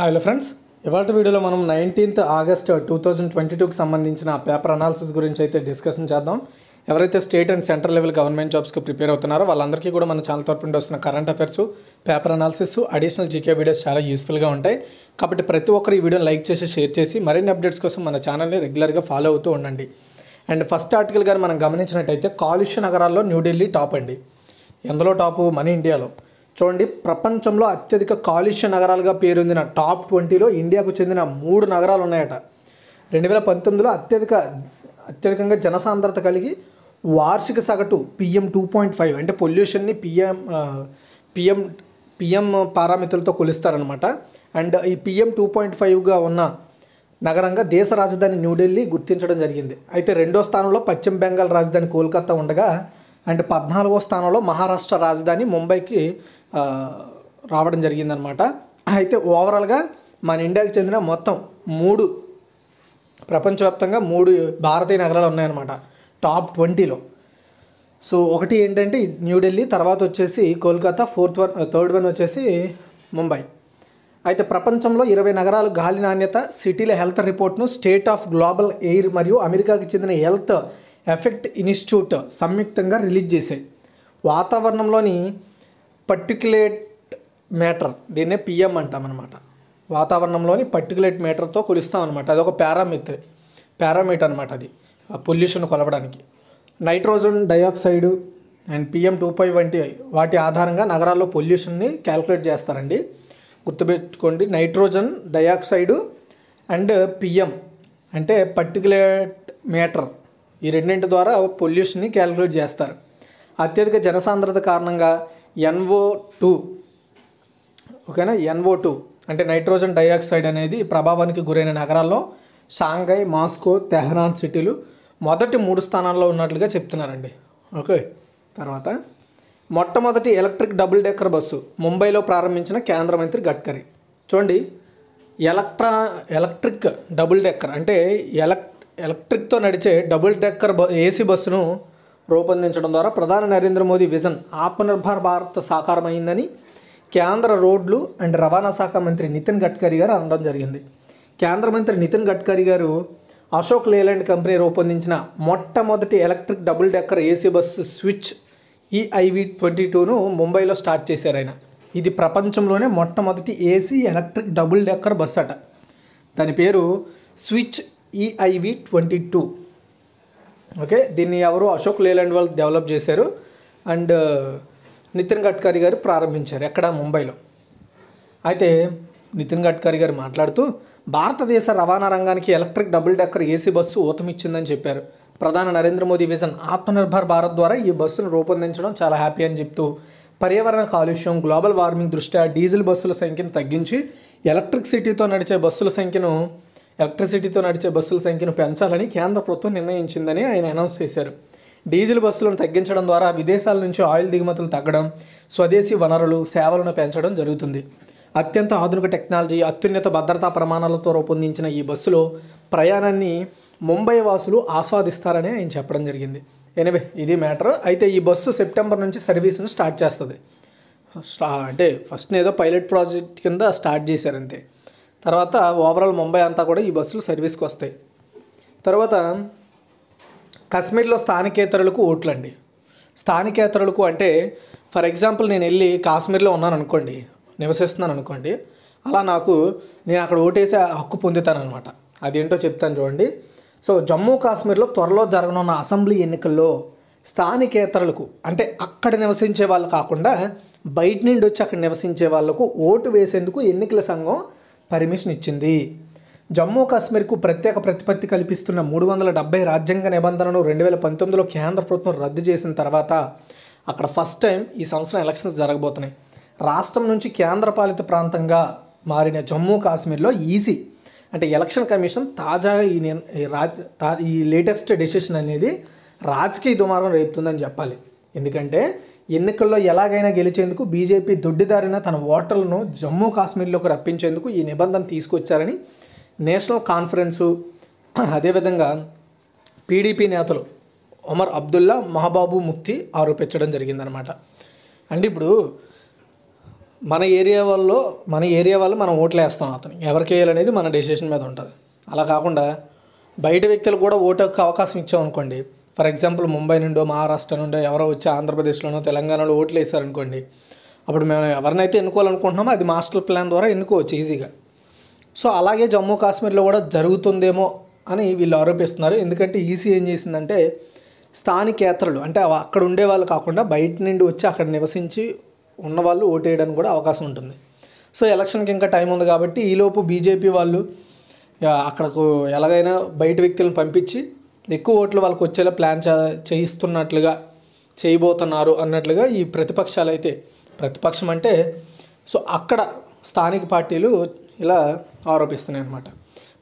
hello friends ఇవాళ వీడియోలో మనం nineteenth August two thousand twenty టూకి సంబంధించిన పేపర్ అనాలిసిస్ గురించి అయితే డిస్కషన్ చేద్దాం ఎవరైతే state and central level government జాబ్స్కి ప్రిపేర్ అవుతున్నారో వాళ్ళందరికీ కూడా మన ఛానల్ తరపు నుండి వస్తున్న current affairs paper analysis additional GK videos చాలా యూస్ఫుల్గా ఉంటాయి కాబట్టి ప్రతి ఒక్కరు ఈ వీడియోని లైక్ చేసి షేర్ చేసి మరిన్ని అప్డేట్స్ కోసం మన ఛానల్ని రెగ్యులర్గా ఫాలో అవుతూ ఉండండి అండ్ ఫస్ట్ ఆర్టికల్ గారు మనం గమనించినట్టయితే కాలుష్య నగరాల్లో న్యూఢిల్లీ టాప్ అండి ఎందులో టాపు మన ఇండియాలో చూడండి ప్రపంచంలో అత్యధిక కాలుష్య నగరాలుగా పేరొందిన టాప్ ట్వంటీలో ఇండియాకు చెందిన మూడు నగరాలు ఉన్నాయట రెండు వేల పంతొమ్మిదిలో అత్యధిక అత్యధికంగా జనసాంద్రత కలిగి వార్షిక సగటు పిఎం టూ పాయింట్ ఫైవ్ అంటే పొల్యూషన్ని పిఎం పిఎం పిఎం పారామితులతో కొలుస్తారనమాట అండ్ ఈ పిఎం టూ పాయింట్ ఫైవ్గా ఉన్న నగరంగా దేశ రాజధాని న్యూఢిల్లీ గుర్తించడం జరిగింది అయితే రెండో స్థానంలో పశ్చిమ బెంగాల్ రాజధాని కోల్కతా ఉండగా అండ్ పద్నాలుగో స్థానంలో మహారాష్ట్ర రాజధాని ముంబైకి రావడం జరిగిందనమాట అయితే ఓవరాల్గా మన ఇండియాకి చెందిన మొత్తం మూడు ప్రపంచవ్యాప్తంగా మూడు భారతీయ నగరాలు ఉన్నాయన్నమాట టాప్ ట్వంటీలో సో ఒకటి ఏంటంటే న్యూఢిల్లీ తర్వాత వచ్చేసి Kolkata fourth one third one వచ్చేసి ముంబై అయితే ప్రపంచంలో ఇరవై నగరాలు గాలి నాణ్యత సిటీల హెల్త్ రిపోర్ట్ను స్టేట్ ఆఫ్ గ్లోబల్ ఎయిర్ మరియు అమెరికాకి చెందిన హెల్త్ ఎఫెక్ట్ ఇన్స్టిట్యూట్ సంయుక్తంగా రిలీజ్ చేశాయి వాతావరణంలోని పర్టిక్యులేట్ మ్యాటర్ దీన్నే పిఎం అంటామన్నమాట వాతావరణంలోని పర్టిక్యులేట్ మీటర్తో కొలుస్తామన్నమాట ఒక పారామీటర్ పారామీటర్ అనమాట అది పొల్యూషన్ కొలవడానికి nitrogen dioxide and PM two five వంటి వాటి ఆధారంగా నగరాల్లో పొల్యూషన్ని క్యాలిక్యులేట్ చేస్తారండి గుర్తుపెట్టుకోండి నైట్రోజన్ డైఆక్సైడ్ అండ్ పిఎం అంటే పర్టికులేట్ మీటర్ ఈ రెండింటి ద్వారా పొల్యూషన్ని క్యాలిక్యులేట్ చేస్తారు అత్యధిక జనసాంద్రత కారణంగా ఎన్ఓ టూ ఓకేనా ఎన్ఓ టూ అంటే నైట్రోజన్ డైఆక్సైడ్ అనేది ప్రభావానికి గురైన నగరాల్లో షాంఘై మాస్కో తెహరాన్ సిటీలు మొదటి మూడు స్థానాల్లో ఉన్నట్లుగా చెప్తున్నారండి ఓకే తర్వాత మొట్టమొదటి ఎలక్ట్రిక్ డబుల్ డెక్కర్ బస్సు ముంబైలో ప్రారంభించిన కేంద్ర మంత్రి గడ్కరీ చూడండి ఎలక్ట్రా ఎలక్ట్రిక్ డబుల్ డెక్కర్ అంటే ఎలక్ ఎలక్ట్రిక్తో నడిచే డబుల్ డెక్కర్ బ ఏసీ బస్సును రూపొందించడం ద్వారా ప్రధాని నరేంద్ర మోదీ విజన్ ఆత్మనిర్భర్ భారత్ సాకారమైందని కేంద్ర రోడ్లు అండ్ రవాణా శాఖ మంత్రి నితిన్ గడ్కరీ గారు అనడం జరిగింది కేంద్ర మంత్రి నితిన్ గడ్కరీ గారు అశోక్ లేలాండ్ కంపెనీ రూపొందించిన మొట్టమొదటి electric double decker AC bus switch EIV e twenty టూను ముంబైలో స్టార్ట్ చేశారు ఆయన ఇది ప్రపంచంలోనే మొట్టమొదటి AC electric double decker bus అట దాని పేరు switch EIV e twenty two okay దీన్ని ఎవరు అశోక్ లేలాండ్ వాళ్ళు డెవలప్ చేశారు అండ్ నితిన్ గడ్కరీ గారు ప్రారంభించారు ఎక్కడ ముంబైలో అయితే నితిన్ గడ్కరీ గారు మాట్లాడుతూ భారతదేశ రవాణా రంగానికి electric double decker AC bus ఊతమిచ్చిందని చెప్పారు ప్రధాని నరేంద్ర మోదీ విజన్ ఆత్మనిర్భర్ భారత్ ద్వారా ఈ బస్సును రూపొందించడం చాలా హ్యాపీ అని చెప్తూ పర్యావరణ కాలుష్యం గ్లోబల్ వార్మింగ్ దృష్ట్యా డీజిల్ బస్సుల సంఖ్యను తగ్గించి ఎలక్ట్రిక్ సిటీతో నడిచే బస్సుల సంఖ్యను ఎలక్ట్రిసిటీతో నడిచే బస్సుల సంఖ్యను పెంచాలని కేంద్ర ప్రభుత్వం నిర్ణయించిందని ఆయన అనౌన్స్ చేశారు డీజిల్ బస్సులను తగ్గించడం ద్వారా విదేశాల నుంచి ఆయిల్ దిగుమతులు తగ్గడం స్వదేశీ వనరులు సేవలను పెంచడం జరుగుతుంది అత్యంత ఆధునిక టెక్నాలజీ అత్యున్నత భద్రతా ప్రమాణాలతో రూపొందించిన ఈ బస్సులో ప్రయాణాన్ని ముంబై వాసులు ఆస్వాదిస్తారని ఆయన చెప్పడం జరిగింది ఎనివే ఇది మ్యాటర్ అయితే ఈ బస్సు సెప్టెంబర్ నుంచి సర్వీసును స్టార్ట్ చేస్తుంది అంటే ఫస్ట్ ఏదో పైలట్ ప్రాజెక్ట్ కింద స్టార్ట్ చేశారంతే తర్వాత ఓవరాల్ ముంబై అంతా కూడా ఈ బస్సులు సర్వీస్కి వస్తాయి తర్వాత కాశ్మీర్లో స్థానికేతరులకు ఓట్లండి స్థానికేతరులకు అంటే ఫర్ ఎగ్జాంపుల్ నేను వెళ్ళి కాశ్మీర్లో ఉన్నాను అనుకోండి నివసిస్తున్నాను అనుకోండి అలా నాకు నేను అక్కడ ఓటేసే హక్కు పొందుతానమాట అదేంటో చెప్తాను చూడండి సో జమ్మూ కాశ్మీర్లో త్వరలో జరగనున్న అసెంబ్లీ ఎన్నికల్లో స్థానికేతరులకు అంటే అక్కడ నివసించే వాళ్ళు కాకుండా బయట నుండి వచ్చి అక్కడ నివసించే వాళ్లకు ఓటు వేసేందుకు ఎన్నికల సంఘం పర్మిషన్ ఇచ్చింది జమ్మూ కాశ్మీర్కు ప్రత్యేక ప్రతిపత్తి కల్పిస్తున్న మూడు వందల డెబ్బై రాజ్యాంగ నిబంధనను రెండు వేల పంతొమ్మిదిలో కేంద్ర ప్రభుత్వం రద్దు చేసిన తర్వాత అక్కడ ఫస్ట్ టైం ఈ సంవత్సరం ఎలక్షన్స్ జరగబోతున్నాయి రాష్ట్రం నుంచి కేంద్రపాలిత ప్రాంతంగా మారిన జమ్మూ కాశ్మీర్లో ఈజీ అంటే ఎలక్షన్ కమిషన్ తాజాగా ఈ ఈ లేటెస్ట్ డెసిషన్ అనేది రాజకీయ దుమారం రేపుతుందని చెప్పాలి ఎందుకంటే ఎన్నికల్లో ఎలాగైనా గెలిచేందుకు బీజేపీ దొడ్డిదారిన తన ఓటర్లను జమ్మూ కాశ్మీర్లోకి రప్పించేందుకు ఈ నిబంధన తీసుకొచ్చారని నేషనల్ కాన్ఫరెన్సు అదేవిధంగా పీడీపీ నేతలు ఒమర్ అబ్దుల్లా మహబాబు ముఫ్తి ఆరోపించడం జరిగిందనమాట అంటే ఇప్పుడు మన ఏరియా వాళ్ళలో మన ఏరియా వాళ్ళు మనం ఓట్లు వేస్తాం అతను ఎవరికి వేయాలనేది మన డెసిషన్ మీద ఉంటుంది అలా కాకుండా బయట వ్యక్తులు కూడా ఓటు అవకాశం ఇచ్చామనుకోండి ఫర్ ఎగ్జాంపుల్ ముంబై నుండో మహారాష్ట్ర నుండో ఎవరో వచ్చి ఆంధ్రప్రదేశ్లోనో తెలంగాణలో ఓట్లు వేసారనుకోండి అప్పుడు మేము ఎవరినైతే ఎన్నుకోవాలనుకుంటున్నామో అది మాస్టర్ ప్లాన్ ద్వారా ఎన్నుకోవచ్చు ఈజీగా సో అలాగే జమ్మూ కాశ్మీర్లో కూడా జరుగుతుందేమో అని వీళ్ళు ఆరోపిస్తున్నారు ఎందుకంటే ఈసీ ఏం చేసిందంటే స్థానికేతరులు అంటే అక్కడ ఉండే వాళ్ళు కాకుండా బయట నుండి వచ్చి అక్కడ నివసించి ఉన్నవాళ్ళు ఓటు వేయడానికి కూడా అవకాశం ఉంటుంది సో ఎలక్షన్కి ఇంకా టైం ఉంది కాబట్టి ఈలోపు బీజేపీ వాళ్ళు అక్కడకు ఎలాగైనా బయట వ్యక్తులను పంపించి ఎక్కువ ఓట్లు వాళ్ళకు వచ్చేలా ప్లాన్ చేయిస్తున్నట్లుగా చేయబోతున్నారు అన్నట్లుగా ఈ ప్రతిపక్షాలు అయితే ప్రతిపక్షం అంటే సో అక్కడ స్థానిక పార్టీలు ఇలా ఆరోపిస్తున్నాయి అన్నమాట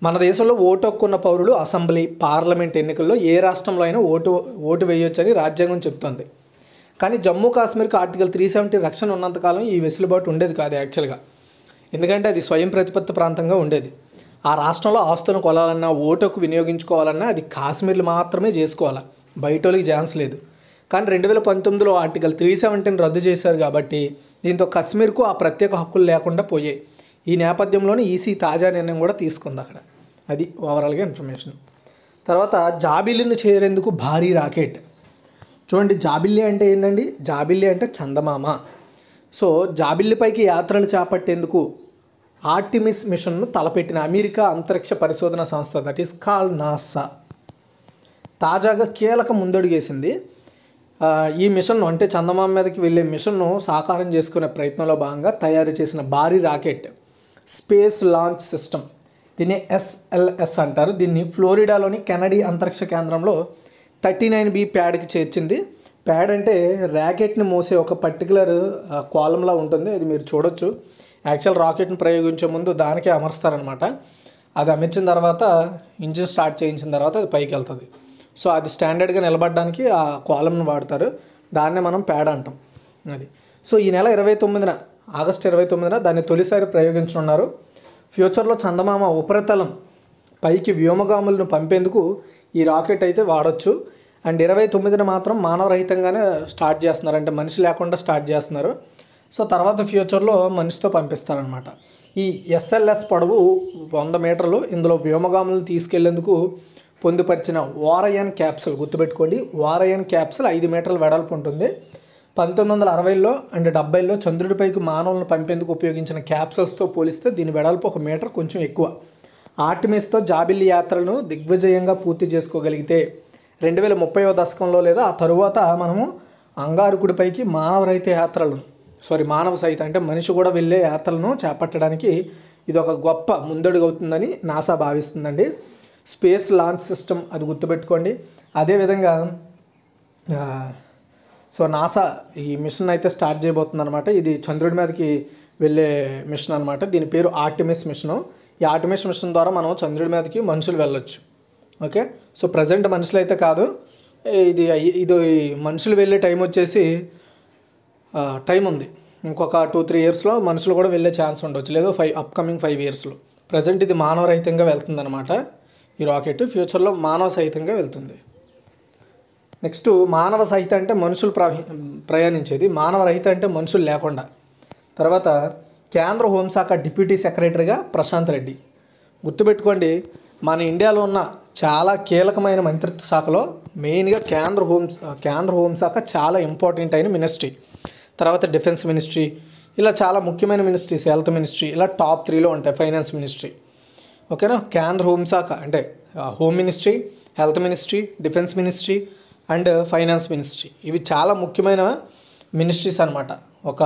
మన దేశంలో ఓటు హక్కున్న పౌరులు అసెంబ్లీ పార్లమెంట్ ఎన్నికల్లో ఏ రాష్ట్రంలో అయినా ఓటు ఓటు వేయొచ్చని రాజ్యాంగం చెప్తుంది కానీ జమ్మూ కాశ్మీర్కి ఆర్టికల్ త్రీ సెవెంటీ రక్షణ ఉన్నంతకాలం ఈ వెసులుబాటు ఉండేది కాదు యాక్చువల్గా ఎందుకంటే అది స్వయం ప్రతిపత్తి ప్రాంతంగా ఉండేది ఆ రాష్ట్రంలో ఆస్తులను కొలాలన్నా ఓటుకు వినియోగించుకోవాలన్నా అది కాశ్మీర్లు మాత్రమే చేసుకోవాలి బయటోళ్ళకి ఛాన్స్ లేదు కానీ రెండు వేల పంతొమ్మిదిలో ఆర్టికల్ త్రీ సెవెంటీన్ రద్దు చేశారు కాబట్టి దీంతో కశ్మీర్కు ఆ ప్రత్యేక హక్కులు లేకుండా పోయాయి ఈ నేపథ్యంలోనే ఈసీ తాజా నిర్ణయం కూడా తీసుకుంది అక్కడ అది ఓవరాల్గా ఇన్ఫర్మేషన్ తర్వాత జాబిల్లిని చేరేందుకు భారీ రాకెట్ చూడండి జాబిల్లి అంటే ఏంటండి జాబిల్లి అంటే చందమామ సో జాబిల్లిపైకి యాత్రలు చేపట్టేందుకు ఆర్టిమిస్ మిషన్ను తలపెట్టిన అమెరికా అంతరిక్ష పరిశోధన సంస్థ దట్ ఈస్ కాల్ నాసా తాజాగా కీలక ముందడుగేసింది ఈ మిషన్ను అంటే చందమామ మీదకి వెళ్ళే మిషన్ను సాకారం చేసుకునే ప్రయత్నంలో భాగంగా తయారు చేసిన భారీ రాకెట్ స్పేస్ లాంచ్ సిస్టమ్ దీన్ని ఎస్ఎల్ఎస్ అంటారు దీన్ని ఫ్లోరిడాలోని కెనడీ అంతరిక్ష కేంద్రంలో థర్టీ నైన్ బి ప్యాడ్కి చేర్చింది ప్యాడ్ అంటే ర్యాకెట్ని మోసే ఒక పర్టికులర్ కాలంలా ఉంటుంది అది మీరు చూడొచ్చు యాక్చువల్ రాకెట్ని ప్రయోగించే ముందు దానికే అమర్స్తారనమాట అది అమర్చిన తర్వాత ఇంజిన్ స్టార్ట్ చేయించిన తర్వాత అది పైకి వెళ్తుంది సో అది స్టాండర్డ్గా నిలబడడానికి ఆ కోలంను వాడతారు దాన్నే మనం ప్యాడ్ అంటాం అది సో ఈ నెల ఇరవై తొమ్మిదిన ఆగస్టు ఇరవై తొమ్మిదిన దాన్ని తొలిసారి ప్రయోగించనున్నారు ఫ్యూచర్లో చందమామ ఉపరితలం పైకి వ్యోమగాములను పంపేందుకు ఈ రాకెట్ అయితే వాడచ్చు అండ్ ఇరవై తొమ్మిదిన మాత్రం మానవరహితంగానే స్టార్ట్ చేస్తున్నారు అంటే మనిషి లేకుండా స్టార్ట్ చేస్తున్నారు సో తర్వాత ఫ్యూచర్లో మనిషితో పంపిస్తారనమాట ఈ ఎస్ఎల్ఎస్ పడవు వంద మీటర్లు ఇందులో వ్యోమగాములను తీసుకెళ్లేందుకు పొందుపరిచిన వారయన్ క్యాప్సుల్ గుర్తుపెట్టుకోండి వారయన్ క్యాప్సుల్ ఐదు మీటర్ల వెడల్పు ఉంటుంది పంతొమ్మిది వందల అరవైలో అండ్ డెబ్బైలో చంద్రుడిపైకి మానవులను పంపేందుకు ఉపయోగించిన క్యాప్సల్స్తో పోలిస్తే దీని వెడల్పు ఒక మీటర్ కొంచెం ఎక్కువ ఆర్టిమిస్తో జాబిల్లి యాత్రలను దిగ్విజయంగా పూర్తి చేసుకోగలిగితే రెండు వేల ముప్పైవ దశకంలో లేదా ఆ తరువాత మనము అంగారుకుడిపైకి మానవరహిత యాత్రలను సారీ మానవ సహిత అంటే మనిషి కూడా వెళ్ళే యాత్రలను చేపట్టడానికి ఇది ఒక గొప్ప ముందడుగవుతుందని నాసా భావిస్తుందండి స్పేస్ లాంచ్ సిస్టమ్ అది గుర్తుపెట్టుకోండి అదేవిధంగా సో నాసా ఈ మిషన్ అయితే స్టార్ట్ చేయబోతుందన్నమాట ఇది చంద్రుడి మీదకి వెళ్ళే మిషన్ అనమాట దీని పేరు ఆర్టిమిస్ మిషను ఈ ఆర్టిమిస్ మిషన్ ద్వారా మనం చంద్రుడి మీదకి మనుషులు వెళ్ళొచ్చు ఓకే సో ప్రజెంట్ మనుషులైతే కాదు ఇది ఇది మనుషులు వెళ్ళే టైం వచ్చేసి టైం ఉంది ఇంకొక టూ త్రీ ఇయర్స్లో మనుషులు కూడా వెళ్ళే ఛాన్స్ ఉండవచ్చు లేదో ఫైవ్ అప్కమింగ్ ఫైవ్ ఇయర్స్లో ప్రజెంట్ ఇది మానవ రహితంగా వెళ్తుందన్నమాట ఈ రాకెట్ ఫ్యూచర్లో మానవ సహితంగా వెళ్తుంది నెక్స్ట్ మానవ సహిత అంటే మనుషులు ప్రయాణించేది మానవ రహిత అంటే మనుషులు లేకుండా తర్వాత కేంద్ర హోంశాఖ డిప్యూటీ సెక్రటరీగా ప్రశాంత్ రెడ్డి గుర్తుపెట్టుకోండి మన ఇండియాలో ఉన్న చాలా కీలకమైన మంత్రిత్వ శాఖలో మెయిన్గా కేంద్ర హోం కేంద్ర హోంశాఖ చాలా ఇంపార్టెంట్ అయిన మినిస్ట్రీ తర్వాత డిఫెన్స్ మినిస్ట్రీ ఇలా చాలా ముఖ్యమైన మినిస్ట్రీస్ హెల్త్ మినిస్ట్రీ ఇలా టాప్ త్రీలో ఉంటాయి ఫైనాన్స్ మినిస్ట్రీ ఓకేనా కేంద్ర హోంశాఖ అంటే home ministry health ministry defence ministry and finance ministry ఇవి చాలా ముఖ్యమైన మినిస్ట్రీస్ అనమాట ఒక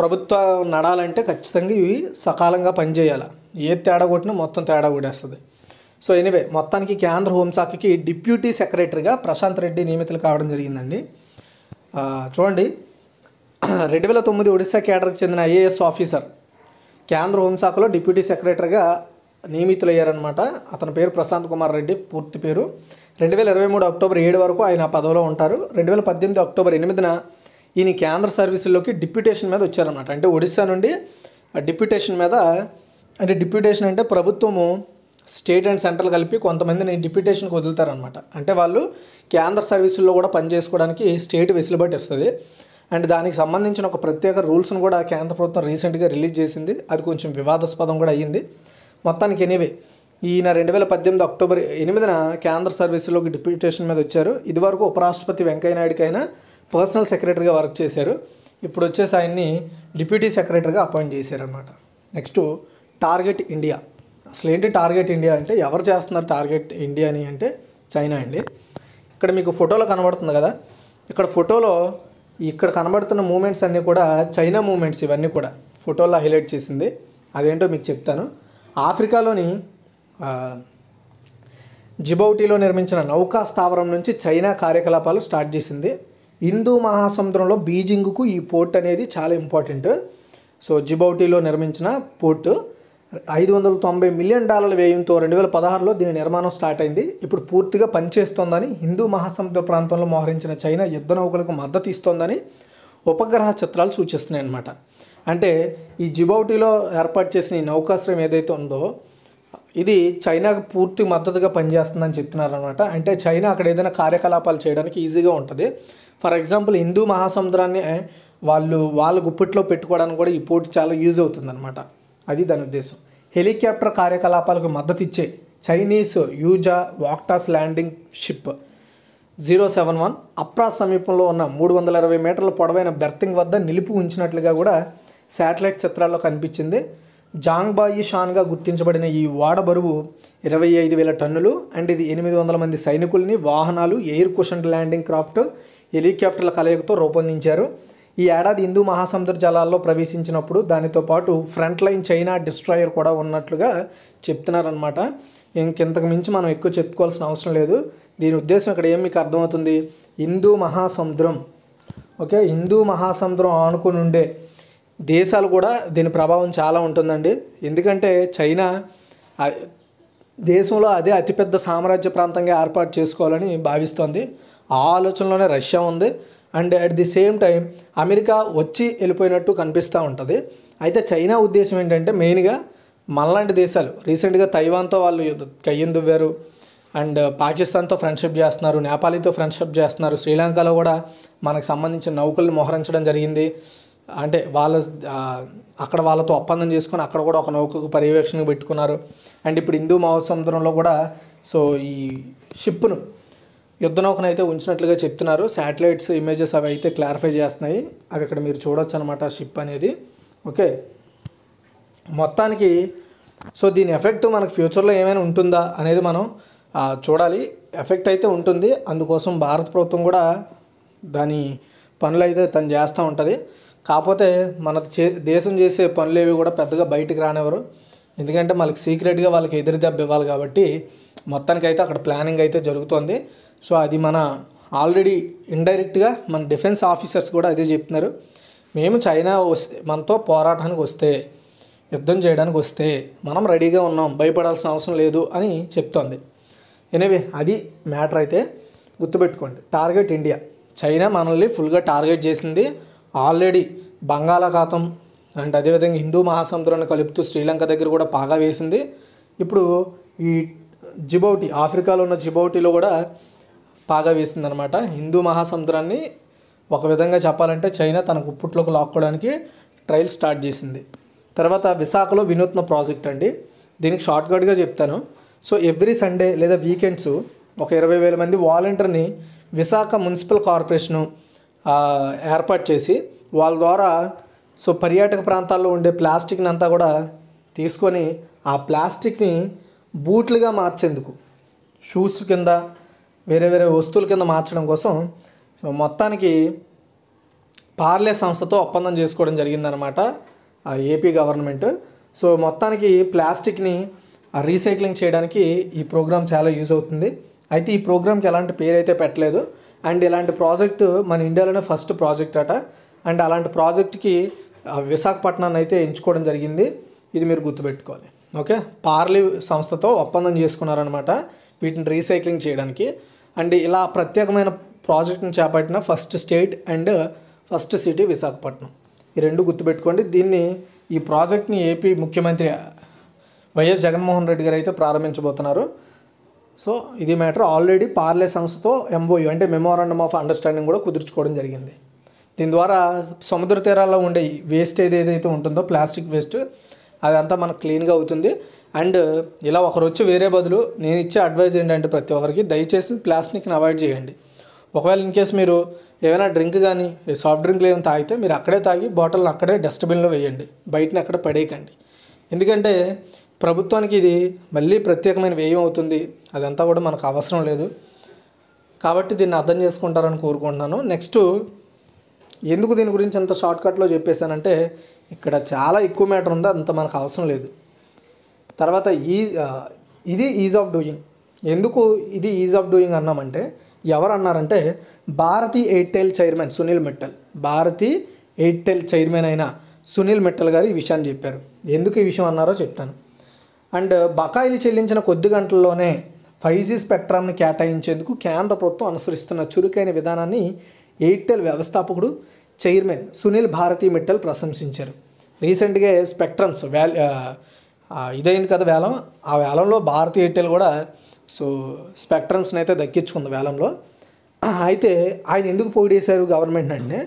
ప్రభుత్వం నడాలంటే ఖచ్చితంగా ఇవి సకాలంగా పనిచేయాలి ఏ తేడా కొట్టినా మొత్తం తేడా కొడేస్తుంది సో ఎనివే మొత్తానికి కేంద్ర హోంశాఖకి డిప్యూటీ సెక్రటరీగా ప్రశాంత్ రెడ్డి నియమితులు కావడం జరిగిందండి చూడండి రెండు వేల తొమ్మిది ఒడిశా కేడర్కి చెందిన ఐఏఎస్ ఆఫీసర్ కేంద్ర హోంశాఖలో డిప్యూటీ సెక్రటరీగా నియమితులయ్యారనమాట అతని పేరు ప్రశాంత్ కుమార్ రెడ్డి పూర్తి పేరు రెండు వేల ఇరవై మూడు అక్టోబర్ ఏడు వరకు ఆయన పదవిలో ఉంటారు రెండు వేల పద్దెనిమిది అక్టోబర్ ఎనిమిదిన ఈయన కేంద్ర సర్వీసుల్లోకి డిప్యూటేషన్ మీద వచ్చారనమాట అంటే ఒడిశా నుండి డిప్యూటేషన్ మీద అంటే డిప్యూటేషన్ అంటే ప్రభుత్వము స్టేట్ అండ్ సెంట్రల్ కలిపి కొంతమందిని డిప్యూటేషన్కి వదులుతారనమాట అంటే వాళ్ళు కేంద్ర సర్వీసుల్లో కూడా పనిచేసుకోవడానికి స్టేట్ వెసులుబాటు ఇస్తుంది అండ్ దానికి సంబంధించిన ఒక ప్రత్యేక రూల్స్ను కూడా కేంద్ర ప్రభుత్వం రీసెంట్గా రిలీజ్ చేసింది అది కొంచెం వివాదాస్పదం కూడా అయ్యింది మొత్తానికి ఎనీవే ఈయన రెండు వేల పద్దెనిమిది అక్టోబర్ ఎనిమిదిన కేంద్ర సర్వీసులోకి డిప్యూటేషన్ మీద వచ్చారు ఇదివరకు ఉపరాష్ట్రపతి వెంకయ్యనాయుడికైనా పర్సనల్ సెక్రటరీగా వర్క్ చేశారు ఇప్పుడు వచ్చేసి ఆయన్ని డిప్యూటీ సెక్రటరీగా అపాయింట్ చేశారనమాట నెక్స్ట్ టార్గెట్ ఇండియా అసలు ఏంటి టార్గెట్ ఇండియా అంటే ఎవరు చేస్తున్నారు టార్గెట్ అని అంటే చైనా అండి ఇక్కడ మీకు ఫోటోలో కనబడుతుంది కదా ఇక్కడ ఫోటోలో ఇక్కడ కనబడుతున్న మూమెంట్స్ అన్నీ కూడా చైనా మూమెంట్స్ ఇవన్నీ కూడా ఫోటోలో హైలైట్ చేసింది అదేంటో మీకు చెప్తాను ఆఫ్రికాలోని జిబౌటీలో నిర్మించిన నౌకా స్థావరం నుంచి చైనా కార్యకలాపాలు స్టార్ట్ చేసింది హిందూ మహాసముద్రంలో బీజింగ్కు ఈ పోర్ట్ అనేది చాలా ఇంపార్టెంట్ సో జిబౌటీలో నిర్మించిన పోర్టు ఐదు వందల తొంభై మిలియన్ డాలర్ల వ్యయంతో రెండు వేల పదహారులో దీని నిర్మాణం స్టార్ట్ అయింది ఇప్పుడు పూర్తిగా పనిచేస్తోందని హిందూ మహాసముద్ర ప్రాంతంలో మోహరించిన చైనా యుద్ధ నౌకలకు మద్దతు ఇస్తోందని ఉపగ్రహ చిత్రాలు సూచిస్తున్నాయి అన్నమాట అంటే ఈ జిబౌటీలో ఏర్పాటు చేసిన ఈ నౌకాశ్రయం ఏదైతే ఉందో ఇది చైనాకు పూర్తి మద్దతుగా పనిచేస్తుందని చెప్తున్నారనమాట అంటే చైనా అక్కడ ఏదైనా కార్యకలాపాలు చేయడానికి ఈజీగా ఉంటుంది ఫర్ ఎగ్జాంపుల్ హిందూ మహాసముద్రాన్ని వాళ్ళు వాళ్ళ గుప్పిట్లో పెట్టుకోవడానికి కూడా ఈ పోటీ చాలా యూజ్ అవుతుందన్నమాట అది దాని ఉద్దేశం హెలికాప్టర్ కార్యకలాపాలకు మద్దతు ఇచ్చే చైనీస్ యూజా వాక్టాస్ landing ship zero seven one Apra సమీపంలో ఉన్న మూడు వందల ఇరవై మీటర్ల పొడవైన బెర్తింగ్ వద్ద నిలిపి ఉంచినట్లుగా కూడా శాటిలైట్ చిత్రాల్లో కనిపించింది జాంగ్బాయి షాన్గా గుర్తించబడిన ఈ వాడ బరువు ఇరవై ఐదు వేల టన్నులు అండ్ ఇది ఎనిమిది వందల మంది సైనికుల్ని వాహనాలు ఎయిర్ కుషన్ ల్యాండింగ్ క్రాఫ్ట్ హెలికాప్టర్ల కలయికతో రూపొందించారు ఈ ఏడాది హిందూ మహాసముద్ర జలాల్లో ప్రవేశించినప్పుడు దానితో పాటు ఫ్రంట్ లైన్ చైనా డిస్ట్రాయర్ కూడా ఉన్నట్లుగా చెప్తున్నారనమాట ఇంకెంతకు మించి మనం ఎక్కువ చెప్పుకోవాల్సిన అవసరం లేదు దీని ఉద్దేశం ఇక్కడ ఏం మీకు అర్థమవుతుంది హిందూ మహాసముద్రం ఓకే హిందూ మహాసముద్రం ఆనుకుని ఉండే దేశాలు కూడా దీని ప్రభావం చాలా ఉంటుందండి ఎందుకంటే చైనా దేశంలో అదే అతిపెద్ద సామ్రాజ్య ప్రాంతంగా ఏర్పాటు చేసుకోవాలని భావిస్తోంది ఆ ఆలోచనలోనే రష్యా ఉంది and at the same time America వచ్చి వెళ్ళిపోయినట్టు కనిపిస్తూ ఉంటుంది అయితే చైనా ఉద్దేశం ఏంటంటే మెయిన్గా మనలాంటి దేశాలు రీసెంట్గా తైవాన్తో వాళ్ళు కయ్యం దువ్వారు అండ్ uh, పాకిస్తాన్తో ఫ్రెండ్షిప్ చేస్తున్నారు నేపాలీతో ఫ్రెండ్షిప్ చేస్తున్నారు శ్రీలంకలో కూడా మనకు సంబంధించిన నౌకలను మోహరించడం జరిగింది అంటే వాళ్ళ uh, అక్కడ వాళ్ళతో ఒప్పందం చేసుకొని అక్కడ కూడా ఒక నౌకకు పర్యవేక్షణకు పెట్టుకున్నారు అండ్ ఇప్పుడు హిందూ మహాసముద్రంలో కూడా సో ఈ షిప్ను యుద్ధనౌకనైతే ఉంచినట్లుగా చెప్తున్నారు శాటిలైట్స్ ఇమేజెస్ అవి అయితే క్లారిఫై చేస్తున్నాయి అవి ఇక్కడ మీరు చూడొచ్చు అనమాట షిప్ అనేది ఓకే మొత్తానికి సో దీని ఎఫెక్ట్ మనకు ఫ్యూచర్లో ఏమైనా ఉంటుందా అనేది మనం చూడాలి ఎఫెక్ట్ అయితే ఉంటుంది అందుకోసం భారత ప్రభుత్వం కూడా దాని పనులు అయితే తను చేస్తూ ఉంటుంది కాకపోతే మన చే దేశం చేసే పనులు ఏవి కూడా పెద్దగా బయటకు రానివ్వరు ఎందుకంటే మనకి సీక్రెట్గా వాళ్ళకి ఎదురు దెబ్బ ఇవ్వాలి కాబట్టి మొత్తానికైతే అక్కడ ప్లానింగ్ అయితే జరుగుతుంది సో అది మన ఆల్రెడీ ఇండైరెక్ట్గా మన డిఫెన్స్ ఆఫీసర్స్ కూడా అదే చెప్తున్నారు మేము చైనా వస్తే మనతో పోరాటానికి వస్తే యుద్ధం చేయడానికి వస్తే మనం రెడీగా ఉన్నాం భయపడాల్సిన అవసరం లేదు అని చెప్తోంది ఎనివే అది మ్యాటర్ అయితే గుర్తుపెట్టుకోండి టార్గెట్ ఇండియా చైనా మనల్ని ఫుల్గా టార్గెట్ చేసింది ఆల్రెడీ బంగాళాఖాతం అండ్ అదేవిధంగా హిందూ మహాసముద్రాన్ని కలుపుతూ శ్రీలంక దగ్గర కూడా బాగా వేసింది ఇప్పుడు ఈ జిబౌటి ఆఫ్రికాలో ఉన్న జిబౌటీలో కూడా పాగా వేసిందనమాట హిందూ మహాసముద్రాన్ని ఒక విధంగా చెప్పాలంటే చైనా తన గుప్పట్లోకి లాక్కోవడానికి ట్రయల్ స్టార్ట్ చేసింది తర్వాత విశాఖలో వినూత్న ప్రాజెక్ట్ అండి దీనికి షార్ట్కట్గా చెప్తాను సో ఎవ్రీ సండే లేదా వీకెండ్స్ ఒక ఇరవై వేల మంది వాలంటీర్ని విశాఖ మున్సిపల్ కార్పొరేషను ఏర్పాటు చేసి వాళ్ళ ద్వారా సో పర్యాటక ప్రాంతాల్లో ఉండే ప్లాస్టిక్ని అంతా కూడా తీసుకొని ఆ ప్లాస్టిక్ని బూట్లుగా మార్చేందుకు షూస్ కింద వేరే వేరే వస్తువుల కింద మార్చడం కోసం మొత్తానికి పార్లే సంస్థతో ఒప్పందం చేసుకోవడం జరిగిందనమాట ఏపీ గవర్నమెంట్ సో మొత్తానికి ప్లాస్టిక్ని రీసైక్లింగ్ చేయడానికి ఈ ప్రోగ్రామ్ చాలా యూజ్ అవుతుంది అయితే ఈ ప్రోగ్రామ్కి ఎలాంటి పేరు అయితే పెట్టలేదు అండ్ ఇలాంటి ప్రాజెక్టు మన ఇండియాలోనే ఫస్ట్ ప్రాజెక్ట్ అట అండ్ అలాంటి ప్రాజెక్ట్కి విశాఖపట్నాన్ని అయితే ఎంచుకోవడం జరిగింది ఇది మీరు గుర్తుపెట్టుకోవాలి ఓకే పార్లీ సంస్థతో ఒప్పందం చేసుకున్నారనమాట వీటిని రీసైక్లింగ్ చేయడానికి అండ్ ఇలా ప్రత్యేకమైన ప్రాజెక్ట్ని చేపట్టిన first state and first city Visakhapatnam ఈ రెండు గుర్తుపెట్టుకోండి దీన్ని ఈ ప్రాజెక్ట్ని ఏపీ ముఖ్యమంత్రి వైఎస్ జగన్మోహన్ రెడ్డి గారు అయితే ప్రారంభించబోతున్నారు సో ఇది మ్యాటర్ ఆల్రెడీ పార్లే సంస్థతో ఎంఓయూ అంటే మెమోరాండమ్ ఆఫ్ అండర్స్టాండింగ్ కూడా కుదుర్చుకోవడం జరిగింది దీని ద్వారా సముద్ర తీరాల్లో ఉండే వేస్ట్ ఏదైతే ఉంటుందో ప్లాస్టిక్ వేస్ట్ అదంతా మనకు క్లీన్గా అవుతుంది అండ్ ఇలా ఒకరు వచ్చి వేరే బదులు నేను ఇచ్చే అడ్వైజ్ ఏంటంటే ప్రతి ఒక్కరికి దయచేసి ప్లాస్టిక్ని అవాయిడ్ చేయండి ఒకవేళ ఇన్ కేస్ మీరు ఏమైనా డ్రింక్ కానీ సాఫ్ట్ డ్రింక్లు ఏమైనా తాగితే మీరు అక్కడే తాగి బాటిల్ని అక్కడే డస్ట్బిన్లో వేయండి బయటని అక్కడ పడేయకండి ఎందుకంటే ప్రభుత్వానికి ఇది మళ్ళీ ప్రత్యేకమైన వ్యయం అవుతుంది అదంతా కూడా మనకు అవసరం లేదు కాబట్టి దీన్ని అర్థం చేసుకుంటారని కోరుకుంటున్నాను నెక్స్ట్ ఎందుకు దీని గురించి అంత షార్ట్కట్లో చెప్పేశానంటే ఇక్కడ చాలా ఎక్కువ మ్యాటర్ ఉంది అంత మనకు అవసరం లేదు తర్వాత ఈ ఇది ఈజ్ ఆఫ్ డూయింగ్ ఎందుకు ఇది ఈజ్ ఆఫ్ డూయింగ్ అన్నామంటే ఎవరు అన్నారంటే భారతి ఎయిర్టెల్ చైర్మన్ సునీల్ మిట్టల్ భారతి ఎయిర్టెల్ చైర్మన్ అయిన సునీల్ మిట్టల్ గారు ఈ విషయాన్ని చెప్పారు ఎందుకు ఈ విషయం అన్నారో చెప్తాను అండ్ బకాయిలు చెల్లించిన కొద్ది గంటల్లోనే ఫైవ్ జీ స్పెక్ట్రమ్ని కేటాయించేందుకు కేంద్ర ప్రభుత్వం అనుసరిస్తున్న చురుకైన విధానాన్ని ఎయిర్టెల్ వ్యవస్థాపకుడు చైర్మన్ సునీల్ భారతి మిట్టల్ ప్రశంసించారు రీసెంట్గా స్పెక్ట్రమ్స్ వ్యాల్యూ ఇదైంది కదా వేలం ఆ వేలంలో భారతీ ఎయిర్టెల్ కూడా సో స్పెక్ట్రమ్స్ని అయితే దక్కించుకుంది వేలంలో అయితే ఆయన ఎందుకు పోగిడేశారు గవర్నమెంట్ అంటే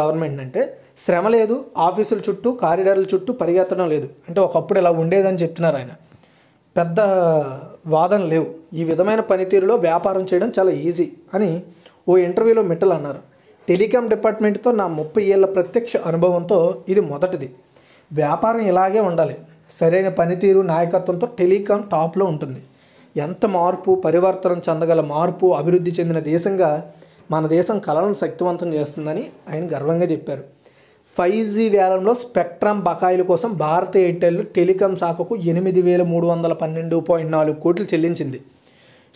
గవర్నమెంట్ అంటే శ్రమ లేదు ఆఫీసుల చుట్టూ కారిడార్ల చుట్టూ పరిగెత్తడం లేదు అంటే ఒకప్పుడు ఇలా ఉండేదని చెప్తున్నారు ఆయన పెద్ద వాదన లేవు ఈ విధమైన పనితీరులో వ్యాపారం చేయడం చాలా ఈజీ అని ఓ ఇంటర్వ్యూలో మిట్టలు అన్నారు టెలికాం డిపార్ట్మెంట్తో నా ముప్పై ఏళ్ళ ప్రత్యక్ష అనుభవంతో ఇది మొదటిది వ్యాపారం ఇలాగే ఉండాలి సరైన పనితీరు నాయకత్వంతో టెలికాం టాప్లో ఉంటుంది ఎంత మార్పు పరివర్తనం చెందగల మార్పు అభివృద్ధి చెందిన దేశంగా మన దేశం కళలను శక్తివంతం చేస్తుందని ఆయన గర్వంగా చెప్పారు ఫైవ్ జీ వేలంలో స్పెక్ట్రమ్ బకాయిల కోసం భారత ఎయిర్టెల్ టెలికాం శాఖకు ఎనిమిది వేల మూడు వందల పన్నెండు పాయింట్ నాలుగు కోట్లు చెల్లించింది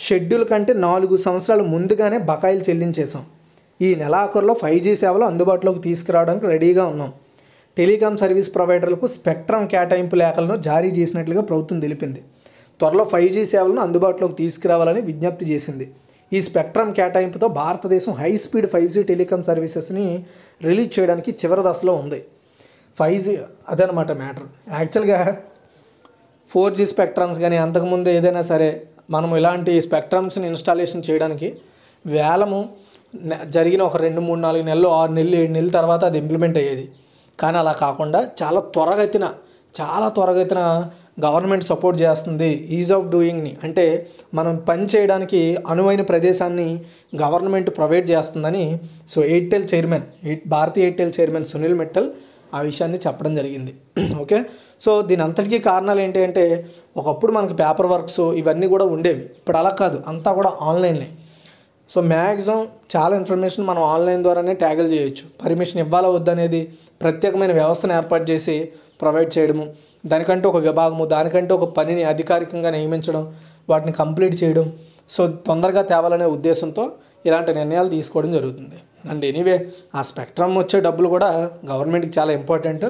షెడ్యూల్ కంటే నాలుగు సంవత్సరాలు ముందుగానే బకాయిలు చెల్లించేశాం ఈ నెలాఖరులో ఫైవ్ జీ సేవలు అందుబాటులోకి తీసుకురావడానికి రెడీగా ఉన్నాం టెలికాం సర్వీస్ ప్రొవైడర్లకు స్పెక్ట్రమ్ కేటాయింపు లేఖలను జారీ చేసినట్లుగా ప్రభుత్వం తెలిపింది త్వరలో ఫైవ్ జీ సేవలను అందుబాటులోకి తీసుకురావాలని విజ్ఞప్తి చేసింది ఈ స్పెక్ట్రమ్ కేటాయింపుతో భారతదేశం high speed five G telecom సర్వీసెస్ని రిలీజ్ చేయడానికి చివరి దశలో ఉంది ఫైవ్ జీ అదనమాట మ్యాటర్ యాక్చువల్గా ఫోర్ జీ స్పెక్ట్రమ్స్ కానీ అంతకుముందు ఏదైనా సరే మనం ఇలాంటి స్పెక్ట్రమ్స్ని ఇన్స్టాలేషన్ చేయడానికి వేలము జరిగిన ఒక రెండు మూడు నాలుగు నెలలు ఆరు నెలలు ఏడు నెలల తర్వాత అది ఇంప్లిమెంట్ అయ్యేది కానీ అలా కాకుండా చాలా త్వరగతిన చాలా త్వరగతిన గవర్నమెంట్ సపోర్ట్ చేస్తుంది ఈజ్ ఆఫ్ డూయింగ్ని అంటే మనం పని చేయడానికి అనువైన ప్రదేశాన్ని గవర్నమెంట్ ప్రొవైడ్ చేస్తుందని so Airtel chairman Bharti Airtel chairman Sunil Mittal ఆ విషయాన్ని చెప్పడం జరిగింది ఓకే సో దీని అంతటికీ కారణాలు ఏంటి అంటే ఒకప్పుడు మనకి పేపర్ వర్క్స్ ఇవన్నీ కూడా ఉండేవి ఇప్పుడు అలా కాదు అంతా కూడా ఆన్లైన్లే సో మ్యాక్సిమం చాలా ఇన్ఫర్మేషన్ మనం ఆన్లైన్ ద్వారానే ట్యాగిల్ చేయొచ్చు పర్మిషన్ ఇవ్వాలా వద్దనేది ప్రత్యేకమైన వ్యవస్థను ఏర్పాటు చేసి ప్రొవైడ్ చేయడము దానికంటే ఒక విభాగము దానికంటే ఒక పనిని అధికారికంగా నియమించడం వాటిని కంప్లీట్ చేయడం సో తొందరగా తేవాలనే ఉద్దేశంతో ఇలాంటి నిర్ణయాలు తీసుకోవడం జరుగుతుంది అండ్ ఎనీవే ఆ స్పెక్ట్రమ్ వచ్చే డబ్బులు కూడా గవర్నమెంట్కి చాలా ఇంపార్టెంట్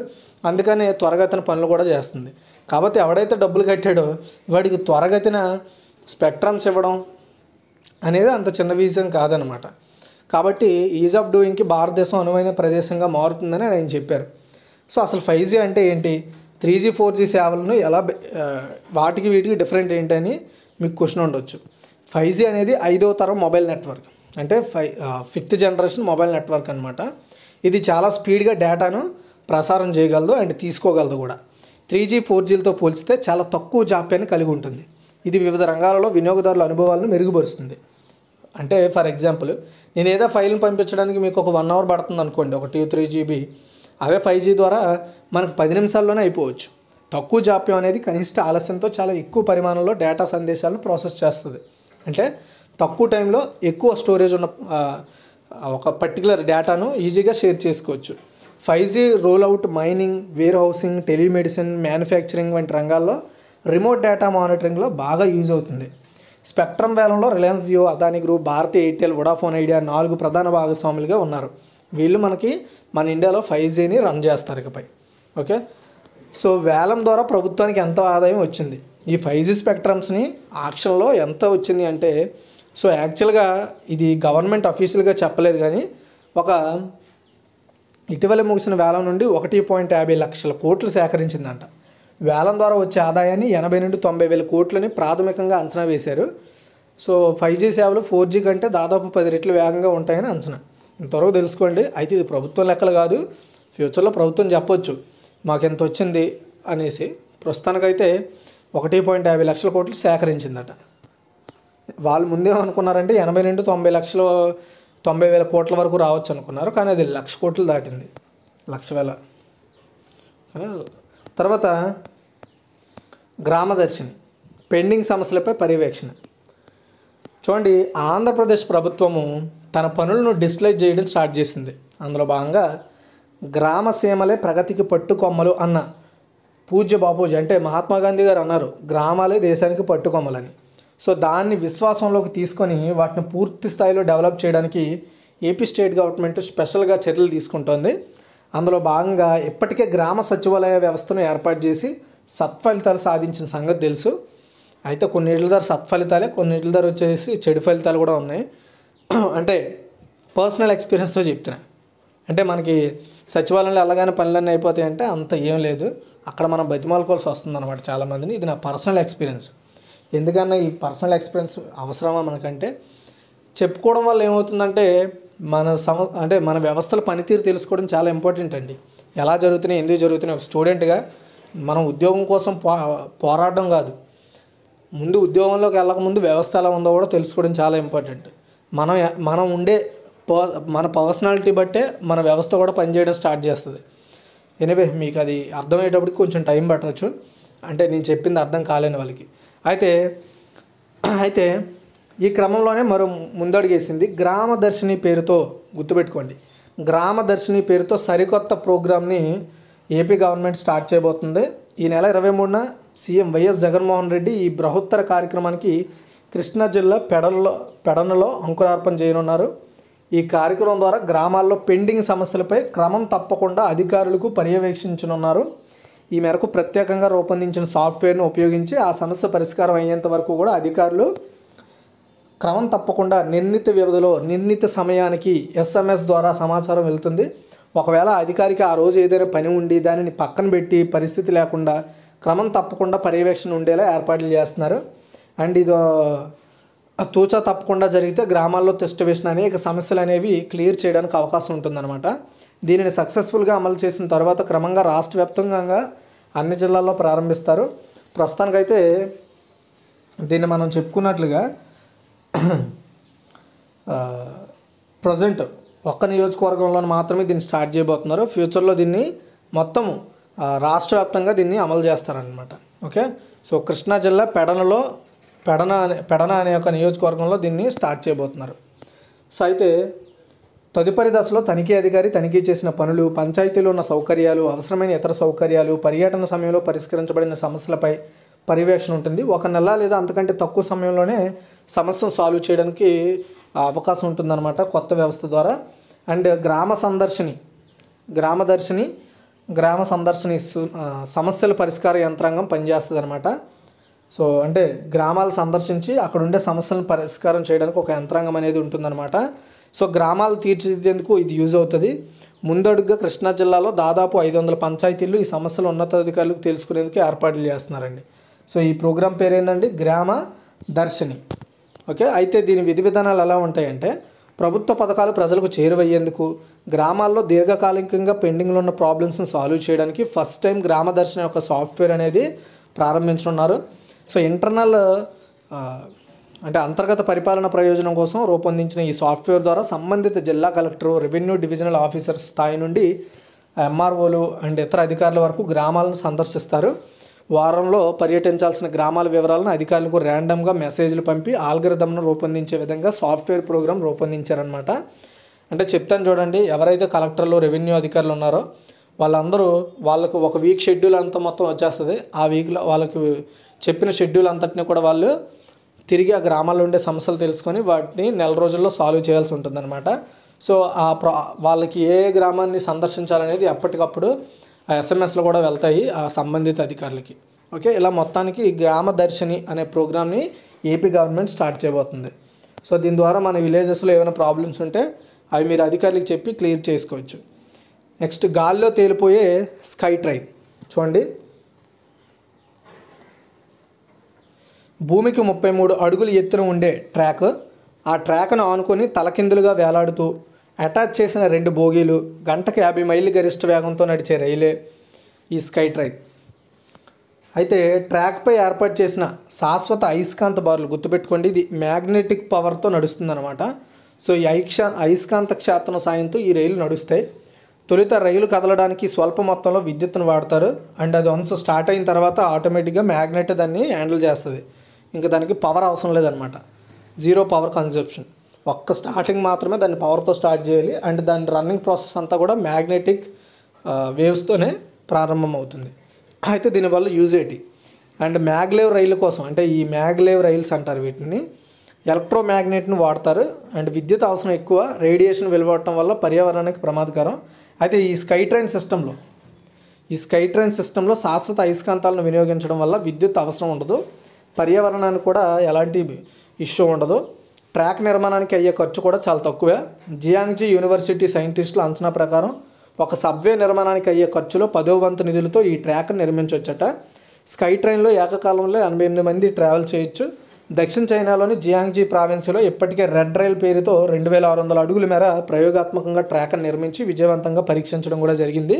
అందుకనే త్వరగతిన పనులు కూడా చేస్తుంది కాబట్టి ఎవడైతే డబ్బులు కట్టాడో వాడికి త్వరగతిన స్పెక్ట్రమ్స్ ఇవ్వడం అనేది అంత చిన్న విజయం కాదనమాట కాబట్టి ఈజ్ ఆఫ్ డూయింగ్కి భారతదేశం అనువైన ప్రదేశంగా మారుతుందని ఆయన చెప్పారు సో అసలు ఫైవ్ జీ అంటే ఏంటి త్రీ జీ ఫోర్ జీ సేవలను ఎలా వాటికి వీటికి డిఫరెంట్ ఏంటని మీకు క్వశ్చన్ ఉండొచ్చు ఫైవ్ జీ అనేది ఐదో తరం మొబైల్ నెట్వర్క్ అంటే five fifth generation mobile network అనమాట ఇది చాలా స్పీడ్గా డేటాను ప్రసారం చేయగలదు అండ్ తీసుకోగలదు కూడా త్రీ జీ ఫోర్ జీలతో పోల్చితే చాలా తక్కువ జాప్యాన్ని కలిగి ఉంటుంది ఇది వివిధ రంగాలలో వినియోగదారుల అనుభవాలను మెరుగుపరుస్తుంది అంటే ఫర్ ఎగ్జాంపుల్ నేను ఏదో ఫైల్ని పంపించడానికి మీకు ఒక వన్ అవర్ పడుతుంది అనుకోండి ఒక టూ త్రీ జీబీ అవే ఫైవ్ జీ ద్వారా మనకు పది నిమిషాల్లోనే అయిపోవచ్చు తక్కువ జాప్యం అనేది కనిష్ట ఆలస్యంతో చాలా ఎక్కువ పరిమాణంలో డేటా సందేశాలను ప్రాసెస్ చేస్తుంది అంటే తక్కువ టైంలో ఎక్కువ స్టోరేజ్ ఉన్న ఒక పర్టికులర్ డేటాను ఈజీగా షేర్ చేసుకోవచ్చు five G rollout mining warehousing telemedicine manufacturing వంటి రంగాల్లో రిమోట్ డేటా మానిటరింగ్లో బాగా యూజ్ అవుతుంది స్పెక్ట్రమ్ వేలంలో రిలయన్స్ జియో అదాని గ్రూప్ భారతి ఎయిర్టెల్ వడాఫోన్ ఐడియా నాలుగు ప్రధాన భాగస్వాములుగా ఉన్నారు వీళ్ళు మనకి మన ఇండియాలో ఫైవ్ జీని రన్ చేస్తారు ఇకపై ఓకే సో వేలం ద్వారా ప్రభుత్వానికి ఎంత ఆదాయం వచ్చింది ఈ ఫైవ్ జీ స్పెక్ట్రమ్స్ని ఆక్షన్లో ఎంత వచ్చింది అంటే సో యాక్చువల్గా ఇది గవర్నమెంట్ అఫీషియల్గా చెప్పలేదు కానీ ఒక ఇటీవల ముగిసిన వేలం నుండి ఒకటి పాయింట్ యాభై లక్షల కోట్లు సేకరించిందంట వేలం ద్వారా వచ్చే ఆదాయాన్ని ఎనభై నుండి తొంభై వేల కోట్లని ప్రాథమికంగా అంచనా వేశారు సో ఫైవ్ జీ సేవలు ఫోర్ జీ కంటే దాదాపు పది రెట్లు వేగంగా ఉంటాయని అంచనా ఇంతవరకు తెలుసుకోండి అయితే ఇది ప్రభుత్వం లెక్కలు కాదు ఫ్యూచర్లో ప్రభుత్వం చెప్పొచ్చు మాకు ఎంత వచ్చింది అనేసి ప్రస్తుతానికైతే ఒకటి పాయింట్ యాభై లక్షల కోట్లు సేకరించిందట వాళ్ళు ముందే అనుకున్నారంటే ఎనభై నుండి తొంభై లక్షలు తొంభై వేల కోట్ల వరకు రావచ్చు అనుకున్నారు కానీ అది లక్ష కోట్లు దాటింది లక్ష వేల తర్వాత గ్రామదర్శిని పెండింగ్ సమస్యలపై పర్యవేక్షణ చూడండి ఆంధ్రప్రదేశ్ ప్రభుత్వము తన పనులను డిస్లైజ్ చేయడం స్టార్ట్ చేసింది అందులో భాగంగా గ్రామసీమలే ప్రగతికి పట్టుకొమ్మలు అన్న పూజ్య బాపూజీ అంటే మహాత్మా గాంధీ గారు అన్నారు గ్రామాలే దేశానికి పట్టుకొమ్మలని సో దాన్ని విశ్వాసంలోకి తీసుకొని వాటిని పూర్తి స్థాయిలో డెవలప్ చేయడానికి ఏపీ స్టేట్ గవర్నమెంట్ స్పెషల్గా చర్యలు తీసుకుంటోంది అందులో భాగంగా ఇప్పటికే గ్రామ సచివాలయ వ్యవస్థను ఏర్పాటు చేసి సత్ఫలితాలు సాధించిన సంగతి తెలుసు అయితే కొన్నిటిల ధర సత్ఫలితాలే కొన్నిటిల ధర వచ్చేసి చెడు ఫలితాలు కూడా ఉన్నాయి అంటే పర్సనల్ ఎక్స్పీరియన్స్తో చెప్తున్నా అంటే మనకి సచివాలయంలో ఎలాగైనా పనులన్నీ అయిపోతాయంటే అంత ఏం లేదు అక్కడ మనం బతిమాలుకోవాల్సి వస్తుంది అనమాట చాలామందిని ఇది నా పర్సనల్ ఎక్స్పీరియన్స్ ఎందుకన్నా ఈ పర్సనల్ ఎక్స్పీరియన్స్ అవసరమా మనకంటే చెప్పుకోవడం వల్ల ఏమవుతుందంటే మన సమ అంటే మన వ్యవస్థల పనితీరు తెలుసుకోవడం చాలా ఇంపార్టెంట్ అండి ఎలా జరుగుతున్నాయి ఎందుకు జరుగుతున్నాయి ఒక స్టూడెంట్గా మనం ఉద్యోగం కోసం పో పోరాడడం కాదు ముందు ఉద్యోగంలోకి వెళ్ళకముందు వ్యవస్థ ఎలా ఉందో కూడా తెలుసుకోవడం చాలా ఇంపార్టెంట్ మనం మనం ఉండే మన పర్సనాలిటీ బట్టే మన వ్యవస్థ కూడా పనిచేయడం స్టార్ట్ చేస్తుంది ఎనివే మీకు అది అర్థమయ్యేటప్పటికి కొంచెం టైం పట్టవచ్చు అంటే నేను చెప్పింది అర్థం కాలేని వాళ్ళకి అయితే అయితే ఈ క్రమంలోనే మరో ముందడుగేసింది గ్రామదర్శిని పేరుతో గుర్తుపెట్టుకోండి గ్రామదర్శిని పేరుతో సరికొత్త ప్రోగ్రామ్ని ఏపీ గవర్నమెంట్ స్టార్ట్ చేయబోతుంది ఈ నెల ఇరవై మూడున సీఎం వైఎస్ జగన్మోహన్ రెడ్డి ఈ బృహత్తర కార్యక్రమానికి కృష్ణా జిల్లా పెడనలో పెడనలో అంకురార్పణ చేయనున్నారు ఈ కార్యక్రమం ద్వారా గ్రామాల్లో పెండింగ్ సమస్యలపై క్రమం తప్పకుండా అధికారులకు పర్యవేక్షించనున్నారు ఈ మేరకు ప్రత్యేకంగా రూపొందించిన సాఫ్ట్వేర్ను ఉపయోగించి ఆ సమస్య పరిష్కారం అయ్యేంత వరకు కూడా అధికారులు క్రమం తప్పకుండా నిర్ణీత వ్యవధిలో నిర్ణీత సమయానికి ఎస్ఎంఎస్ ద్వారా సమాచారం వెళ్తుంది ఒకవేళ అధికారికి ఆ రోజు ఏదైనా పని ఉండి దానిని పక్కన పెట్టి పరిస్థితి లేకుండా క్రమం తప్పకుండా పర్యవేక్షణ ఉండేలా ఏర్పాట్లు చేస్తున్నారు అండ్ ఇది తూచా తప్పకుండా జరిగితే గ్రామాల్లో టెస్ట్ వేసిన అనేక సమస్యలు అనేవి క్లియర్ చేయడానికి అవకాశం ఉంటుందన్నమాట దీనిని సక్సెస్ఫుల్గా అమలు చేసిన తర్వాత క్రమంగా రాష్ట్ర వ్యాప్తంగా అన్ని జిల్లాల్లో ప్రారంభిస్తారు ప్రస్తుతానికైతే దీన్ని మనం చెప్పుకున్నట్లుగా ప్రజెంట్ ఒక్క నియోజకవర్గంలో మాత్రమే దీన్ని స్టార్ట్ చేయబోతున్నారు ఫ్యూచర్లో దీన్ని మొత్తం రాష్ట్ర వ్యాప్తంగా దీన్ని అమలు చేస్తారనమాట ఓకే సో కృష్ణా జిల్లా పెడనలో పెడన అనే పెడన అనే ఒక నియోజకవర్గంలో దీన్ని స్టార్ట్ చేయబోతున్నారు సో అయితే తదుపరి దశలో తనిఖీ అధికారి తనిఖీ చేసిన పనులు పంచాయతీలో ఉన్న సౌకర్యాలు అవసరమైన ఇతర సౌకర్యాలు పర్యటన సమయంలో పరిష్కరించబడిన సమస్యలపై పర్యవేక్షణ ఉంటుంది ఒక నెల లేదా అంతకంటే తక్కువ సమయంలోనే సమస్యను సాల్వ్ చేయడానికి అవకాశం ఉంటుందన్నమాట కొత్త వ్యవస్థ ద్వారా అండ్ గ్రామ సందర్శిని గ్రామదర్శిని గ్రామ సందర్శిని సమస్యల పరిష్కార యంత్రాంగం పనిచేస్తుంది అనమాట సో అంటే గ్రామాలు సందర్శించి అక్కడ ఉండే సమస్యలను పరిష్కారం చేయడానికి ఒక యంత్రాంగం అనేది ఉంటుందన్నమాట సో గ్రామాలు తీర్చిదిద్దేందుకు ఇది యూజ్ అవుతుంది ముందడుగుగా కృష్ణా జిల్లాలో దాదాపు ఐదు వందల పంచాయతీలు ఈ సమస్యలు ఉన్నతాధికారులకు తెలుసుకునేందుకు ఏర్పాట్లు చేస్తున్నారండి సో ఈ ప్రోగ్రాం పేరు ఏంటండి గ్రామ దర్శిని ఓకే అయితే దీని విధి విధానాలు ఎలా ఉంటాయంటే ప్రభుత్వ పథకాలు ప్రజలకు చేరువయ్యేందుకు గ్రామాల్లో దీర్ఘకాలికంగా పెండింగ్లో ఉన్న ప్రాబ్లమ్స్ని సాల్వ్ చేయడానికి ఫస్ట్ టైం గ్రామ దర్శన యొక్క సాఫ్ట్వేర్ అనేది ప్రారంభించనున్నారు సో ఇంటర్నల్ అంటే అంతర్గత పరిపాలన ప్రయోజనం కోసం రూపొందించిన ఈ సాఫ్ట్వేర్ ద్వారా సంబంధిత జిల్లా కలెక్టర్ రెవెన్యూ డివిజనల్ ఆఫీసర్ స్థాయి నుండి ఎంఆర్ఓలు అండ్ ఇతర అధికారుల వరకు గ్రామాలను సందర్శిస్తారు వారంలో పర్యటించాల్సిన గ్రామాల వివరాలను అధికారులకు ర్యాండమ్గా మెసేజ్లు పంపి ఆల్గరిథంను రూపొందించే విధంగా సాఫ్ట్వేర్ ప్రోగ్రాం రూపొందించారనమాట అంటే చెప్తాను చూడండి ఎవరైతే కలెక్టర్లు రెవెన్యూ అధికారులు ఉన్నారో వాళ్ళందరూ వాళ్ళకు ఒక వీక్ షెడ్యూల్ అంతా మొత్తం వచ్చేస్తుంది ఆ వీక్లో వాళ్ళకి చెప్పిన షెడ్యూల్ అంతటిని కూడా వాళ్ళు తిరిగి ఆ గ్రామాల్లో ఉండే సమస్యలు తెలుసుకొని వాటిని నెల రోజుల్లో సాల్వ్ చేయాల్సి ఉంటుందన్నమాట సో ఆ వాళ్ళకి ఏ గ్రామాన్ని సందర్శించాలనేది ఎప్పటికప్పుడు ఆ ఎస్ఎంఎస్లో కూడా వెళ్తాయి ఆ సంబంధిత అధికారులకి ఓకే ఇలా మొత్తానికి గ్రామ దర్శిని అనే ప్రోగ్రామ్ని ఏపీ గవర్నమెంట్ స్టార్ట్ చేయబోతుంది సో దీని ద్వారా మన విలేజెస్లో ఏమైనా ప్రాబ్లమ్స్ ఉంటే అవి మీరు అధికారులకు చెప్పి క్లియర్ చేసుకోవచ్చు నెక్స్ట్ గాల్లో తేలిపోయే స్కై ట్రైన్ చూడండి భూమికి ముప్పై మూడు అడుగులు ఎత్తున ఉండే ట్రాక్ ఆ ట్రాక్ను ఆనుకొని తలకిందులుగా వేలాడుతూ అటాచ్ చేసిన రెండు బోగీలు గంటకు యాభై మైళ్ళు గరిష్ట వేగంతో నడిచే రైలే ఈ స్కై ట్రైన్ అయితే ట్రాక్పై ఏర్పాటు చేసిన శాశ్వత అయస్కాంత బార్లు గుర్తుపెట్టుకోండి ఇది మ్యాగ్నెటిక్ పవర్తో నడుస్తుందన్నమాట సో ఈ ఐక్షా అయస్కాంత క్షేత్రం సాయంతో ఈ రైలు నడుస్తాయి తొలుత రైలు కదలడానికి స్వల్ప మొత్తంలో విద్యుత్తును వాడతారు అండ్ అది వన్స్ స్టార్ట్ అయిన తర్వాత ఆటోమేటిక్గా మ్యాగ్నెట్ దాన్ని హ్యాండిల్ చేస్తుంది ఇంకా దానికి పవర్ అవసరం లేదనమాట జీరో పవర్ కన్సెప్షన్ ఒక్క స్టార్టింగ్ మాత్రమే దాన్ని పవర్తో స్టార్ట్ చేయాలి అండ్ దాని రన్నింగ్ ప్రాసెస్ అంతా కూడా మ్యాగ్నెటిక్ వేవ్స్తోనే ప్రారంభమవుతుంది అయితే దీనివల్ల యూజ్ ఏంటి అండ్ మ్యాగ్లేవ్ రైలు కోసం అంటే ఈ మ్యాగ్లేవ్ రైల్స్ అంటారు వీటిని ఎలక్ట్రోమ్యాగ్నెట్ను వాడతారు అండ్ విద్యుత్ అవసరం ఎక్కువ రేడియేషన్ వెలువడటం వల్ల పర్యావరణానికి ప్రమాదకరం అయితే ఈ స్కై ట్రైన్ సిస్టంలో ఈ స్కై ట్రైన్ సిస్టంలో శాశ్వత అయస్కాంతాలను వినియోగించడం వల్ల విద్యుత్ అవసరం ఉండదు పర్యావరణానికి కూడా ఎలాంటి ఇష్యూ ఉండదు ట్రాక్ నిర్మాణానికి అయ్యే ఖర్చు కూడా చాలా తక్కువే జియాంగ్జీ యూనివర్సిటీ సైంటిస్టుల అంచనా ప్రకారం ఒక సబ్వే నిర్మాణానికి అయ్యే ఖర్చులో పదో వంతు నిధులతో ఈ ట్రాక్ను నిర్మించవచ్చట స్కై ట్రైన్లో ఏకకాలంలో ఎనభై ఎనిమిది మంది ట్రావెల్ చేయొచ్చు దక్షిణ చైనాలోని జియాంగ్జీ ప్రావిన్స్లో ఇప్పటికే రెడ్ రైల్ పేరుతో రెండు వేల ఆరు వందల అడుగుల మేర ప్రయోగాత్మకంగా ట్రాక్ను నిర్మించి విజయవంతంగా పరీక్షించడం కూడా జరిగింది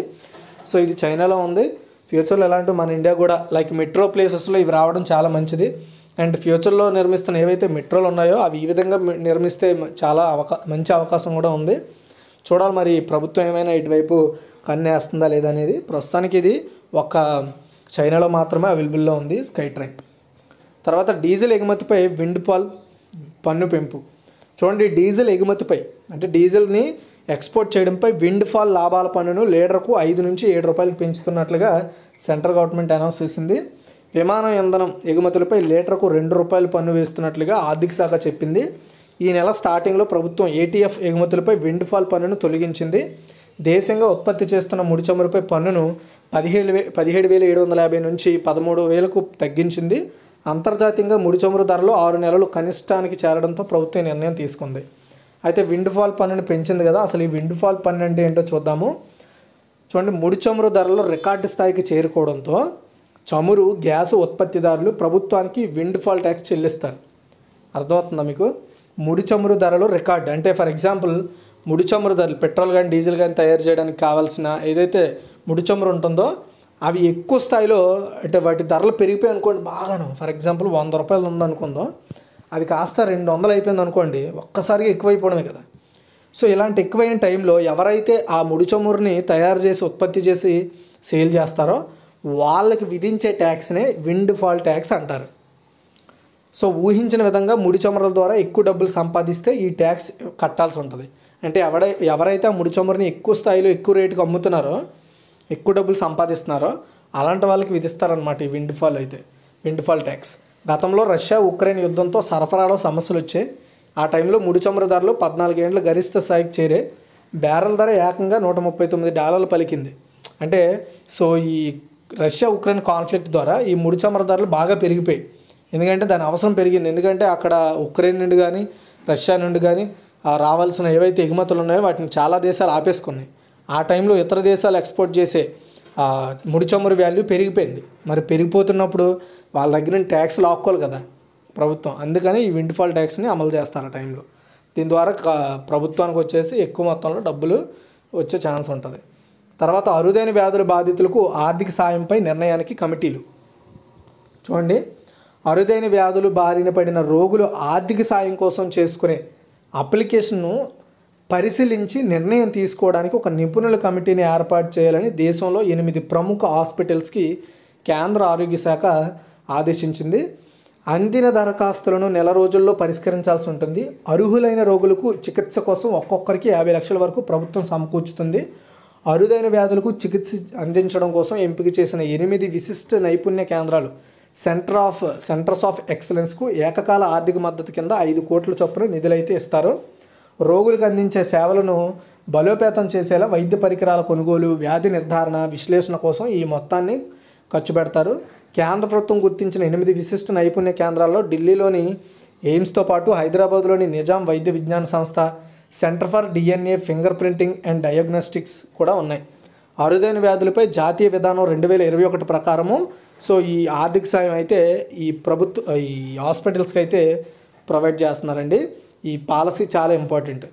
సో ఇది చైనాలో ఉంది ఫ్యూచర్లో ఎలాంటి మన ఇండియా కూడా లైక్ మెట్రో ప్లేసెస్లో ఇవి రావడం చాలా మంచిది అండ్ ఫ్యూచర్లో నిర్మిస్తున్న ఏవైతే మెట్రోలు ఉన్నాయో అవి ఈ విధంగా నిర్మిస్తే చాలా అవకా మంచి అవకాశం కూడా ఉంది చూడాలి మరి ప్రభుత్వం ఏమైనా ఇటువైపు కన్నేస్తుందా లేదా అనేది ప్రస్తుతానికి ఇది ఒక చైనాలో మాత్రమే అవైలబుల్లో ఉంది స్కై ట్రైన్ తర్వాత డీజిల్ ఎగుమతిపై విండ్ పాల్ పన్ను పెంపు చూడండి డీజిల్ ఎగుమతిపై అంటే డీజిల్ని ఎక్స్పోర్ట్ చేయడంపై విండ్ ఫాల్ లాభాల పన్నును లీటర్కు ఐదు నుంచి ఏడు రూపాయలు పెంచుతున్నట్లుగా సెంట్రల్ గవర్నమెంట్ అనౌన్స్ చేసింది విమాన ఇంధనం ఎగుమతులపై లీటర్కు రెండు రూపాయలు పన్ను వేస్తున్నట్లుగా ఆర్థిక శాఖ చెప్పింది ఈ నెల స్టార్టింగ్లో ప్రభుత్వం ఏటీఎఫ్ ఎగుమతులపై విండ్ ఫాల్ పన్నును తొలగించింది దేశంగా ఉత్పత్తి చేస్తున్న ముడి చమురుపై పన్నును పదిహేడు వే పదిహేడు వేల ఏడు వందల యాభై నుంచి పదమూడు వేలకు తగ్గించింది అంతర్జాతీయంగా ముడి చమురు ధరలు ఆరు నెలలు కనిష్టానికి చేరడంతో ప్రభుత్వం నిర్ణయం తీసుకుంది అయితే విండ్ఫాల్ పన్నును పెంచింది కదా అసలు ఈ విండ్ ఫాల్ పన్ను అంటే ఏంటో చూద్దాము చూడండి ముడి చమురు ధరలు రికార్డు స్థాయికి చేరుకోవడంతో చమురు గ్యాస్ ఉత్పత్తిదారులు ప్రభుత్వానికి విండ్ ఫాల్ ట్యాక్స్ చెల్లిస్తారు అర్థమవుతుందా మీకు ముడి చమురు ధరలు రికార్డ్ అంటే ఫర్ ఎగ్జాంపుల్ ముడి చమురు ధరలు పెట్రోల్ కానీ డీజిల్ కానీ తయారు చేయడానికి కావాల్సిన ఏదైతే ముడి చమురు ఉంటుందో అవి ఎక్కువ స్థాయిలో అంటే వాటి ధరలు పెరిగిపోయి అనుకోండి బాగాను ఫర్ ఎగ్జాంపుల్ వంద రూపాయలు ఉందనుకుందాం అది కాస్త రెండు వందలు అయిపోయింది అనుకోండి ఒక్కసారిగా ఎక్కువైపోవడమే కదా సో ఇలాంటి ఎక్కువైన టైంలో ఎవరైతే ఆ ముడి చమురుని తయారు చేసి ఉత్పత్తి చేసి సేల్ చేస్తారో వాళ్ళకి విధించే ట్యాక్స్నే విండ్ ఫాల్ ట్యాక్స్ అంటారు సో ఊహించిన విధంగా ముడి చమరల ద్వారా ఎక్కువ డబ్బులు సంపాదిస్తే ఈ ట్యాక్స్ కట్టాల్సి ఉంటుంది అంటే ఎవడ ఎవరైతే ఆ ముడి చమురుని ఎక్కువ స్థాయిలో ఎక్కువ రేటుకు అమ్ముతున్నారో ఎక్కువ డబ్బులు సంపాదిస్తున్నారో అలాంటి వాళ్ళకి విధిస్తారనమాట ఈ విండ్ ఫాల్ అయితే విండ్ ఫాల్ ట్యాక్స్ గతంలో రష్యా ఉక్రెయిన్ యుద్ధంతో సరఫరాలో సమస్యలు వచ్చాయి ఆ టైంలో ముడి చమురు ధరలు ఏళ్ళు గరిష్ట స్థాయికి చేరే బ్యారల్ ధర ఏకంగా నూట ముప్పై తొమ్మిది డాలర్లు పలికింది అంటే సో ఈ రష్యా ఉక్రెయిన్ కాన్ఫ్లిక్ట్ ద్వారా ఈ ముడి చమురు ధరలు బాగా పెరిగిపోయాయి ఎందుకంటే దాని అవసరం పెరిగింది ఎందుకంటే అక్కడ ఉక్రెయిన్ నుండి కానీ రష్యా నుండి కానీ రావాల్సిన ఏవైతే ఎగుమతులు ఉన్నాయో వాటిని చాలా దేశాలు ఆపేసుకున్నాయి ఆ టైంలో ఇతర దేశాలు ఎక్స్పోర్ట్ చేసే ముడి చమురు వాల్యూ పెరిగిపోయింది మరి పెరిగిపోతున్నప్పుడు వాళ్ళ దగ్గర ట్యాక్స్ లాక్కోవాలి కదా ప్రభుత్వం అందుకని ఈ విండ్ఫాల్ ట్యాక్స్ని అమలు చేస్తారు ఆ టైంలో దీని ద్వారా ప్రభుత్వానికి వచ్చేసి ఎక్కువ మొత్తంలో డబ్బులు వచ్చే ఛాన్స్ ఉంటుంది తర్వాత అరుదైన వ్యాధుల బాధితులకు ఆర్థిక సాయంపై నిర్ణయానికి కమిటీలు చూడండి అరుదైన వ్యాధులు బారిన పడిన రోగులు ఆర్థిక సాయం కోసం చేసుకునే అప్లికేషన్ను పరిశీలించి నిర్ణయం తీసుకోవడానికి ఒక నిపుణుల కమిటీని ఏర్పాటు చేయాలని దేశంలో ఎనిమిది ప్రముఖ హాస్పిటల్స్కి కేంద్ర ఆరోగ్య శాఖ ఆదేశించింది అందిన దరఖాస్తులను నెల రోజుల్లో పరిష్కరించాల్సి ఉంటుంది అర్హులైన రోగులకు చికిత్స కోసం ఒక్కొక్కరికి యాభై లక్షల వరకు ప్రభుత్వం సమకూర్చుతుంది అరుదైన వ్యాధులకు చికిత్స అందించడం కోసం ఎంపిక చేసిన ఎనిమిది విశిష్ట నైపుణ్య కేంద్రాలు సెంటర్ ఆఫ్ సెంటర్స్ ఆఫ్ ఎక్సలెన్స్కు ఏకకాల ఆర్థిక మద్దతు కింద ఐదు కోట్ల చొప్పున నిధులైతే ఇస్తారు రోగులకు అందించే సేవలను బలోపేతం చేసేలా వైద్య పరికరాల కొనుగోలు వ్యాధి నిర్ధారణ విశ్లేషణ కోసం ఈ మొత్తాన్ని ఖర్చు పెడతారు కేంద్ర ప్రభుత్వం గుర్తించిన ఎనిమిది విశిష్ట నైపుణ్య కేంద్రాల్లో ఢిల్లీలోని ఎయిమ్స్తో పాటు హైదరాబాద్లోని నిజాం వైద్య విజ్ఞాన సంస్థ centre for DNA fingerprinting and diagnostics కూడా ఉన్నాయి అరుదైన వ్యాధులపై జాతీయ విధానం రెండు వేల ఇరవై ఒకటి ప్రకారము సో ఈ ఆర్థిక సాయం అయితే ఈ ప్రభుత్వ ఈ హాస్పిటల్స్కి అయితే ప్రొవైడ్ చేస్తున్నారండి ఈ పాలసీ చాలా ఇంపార్టెంట్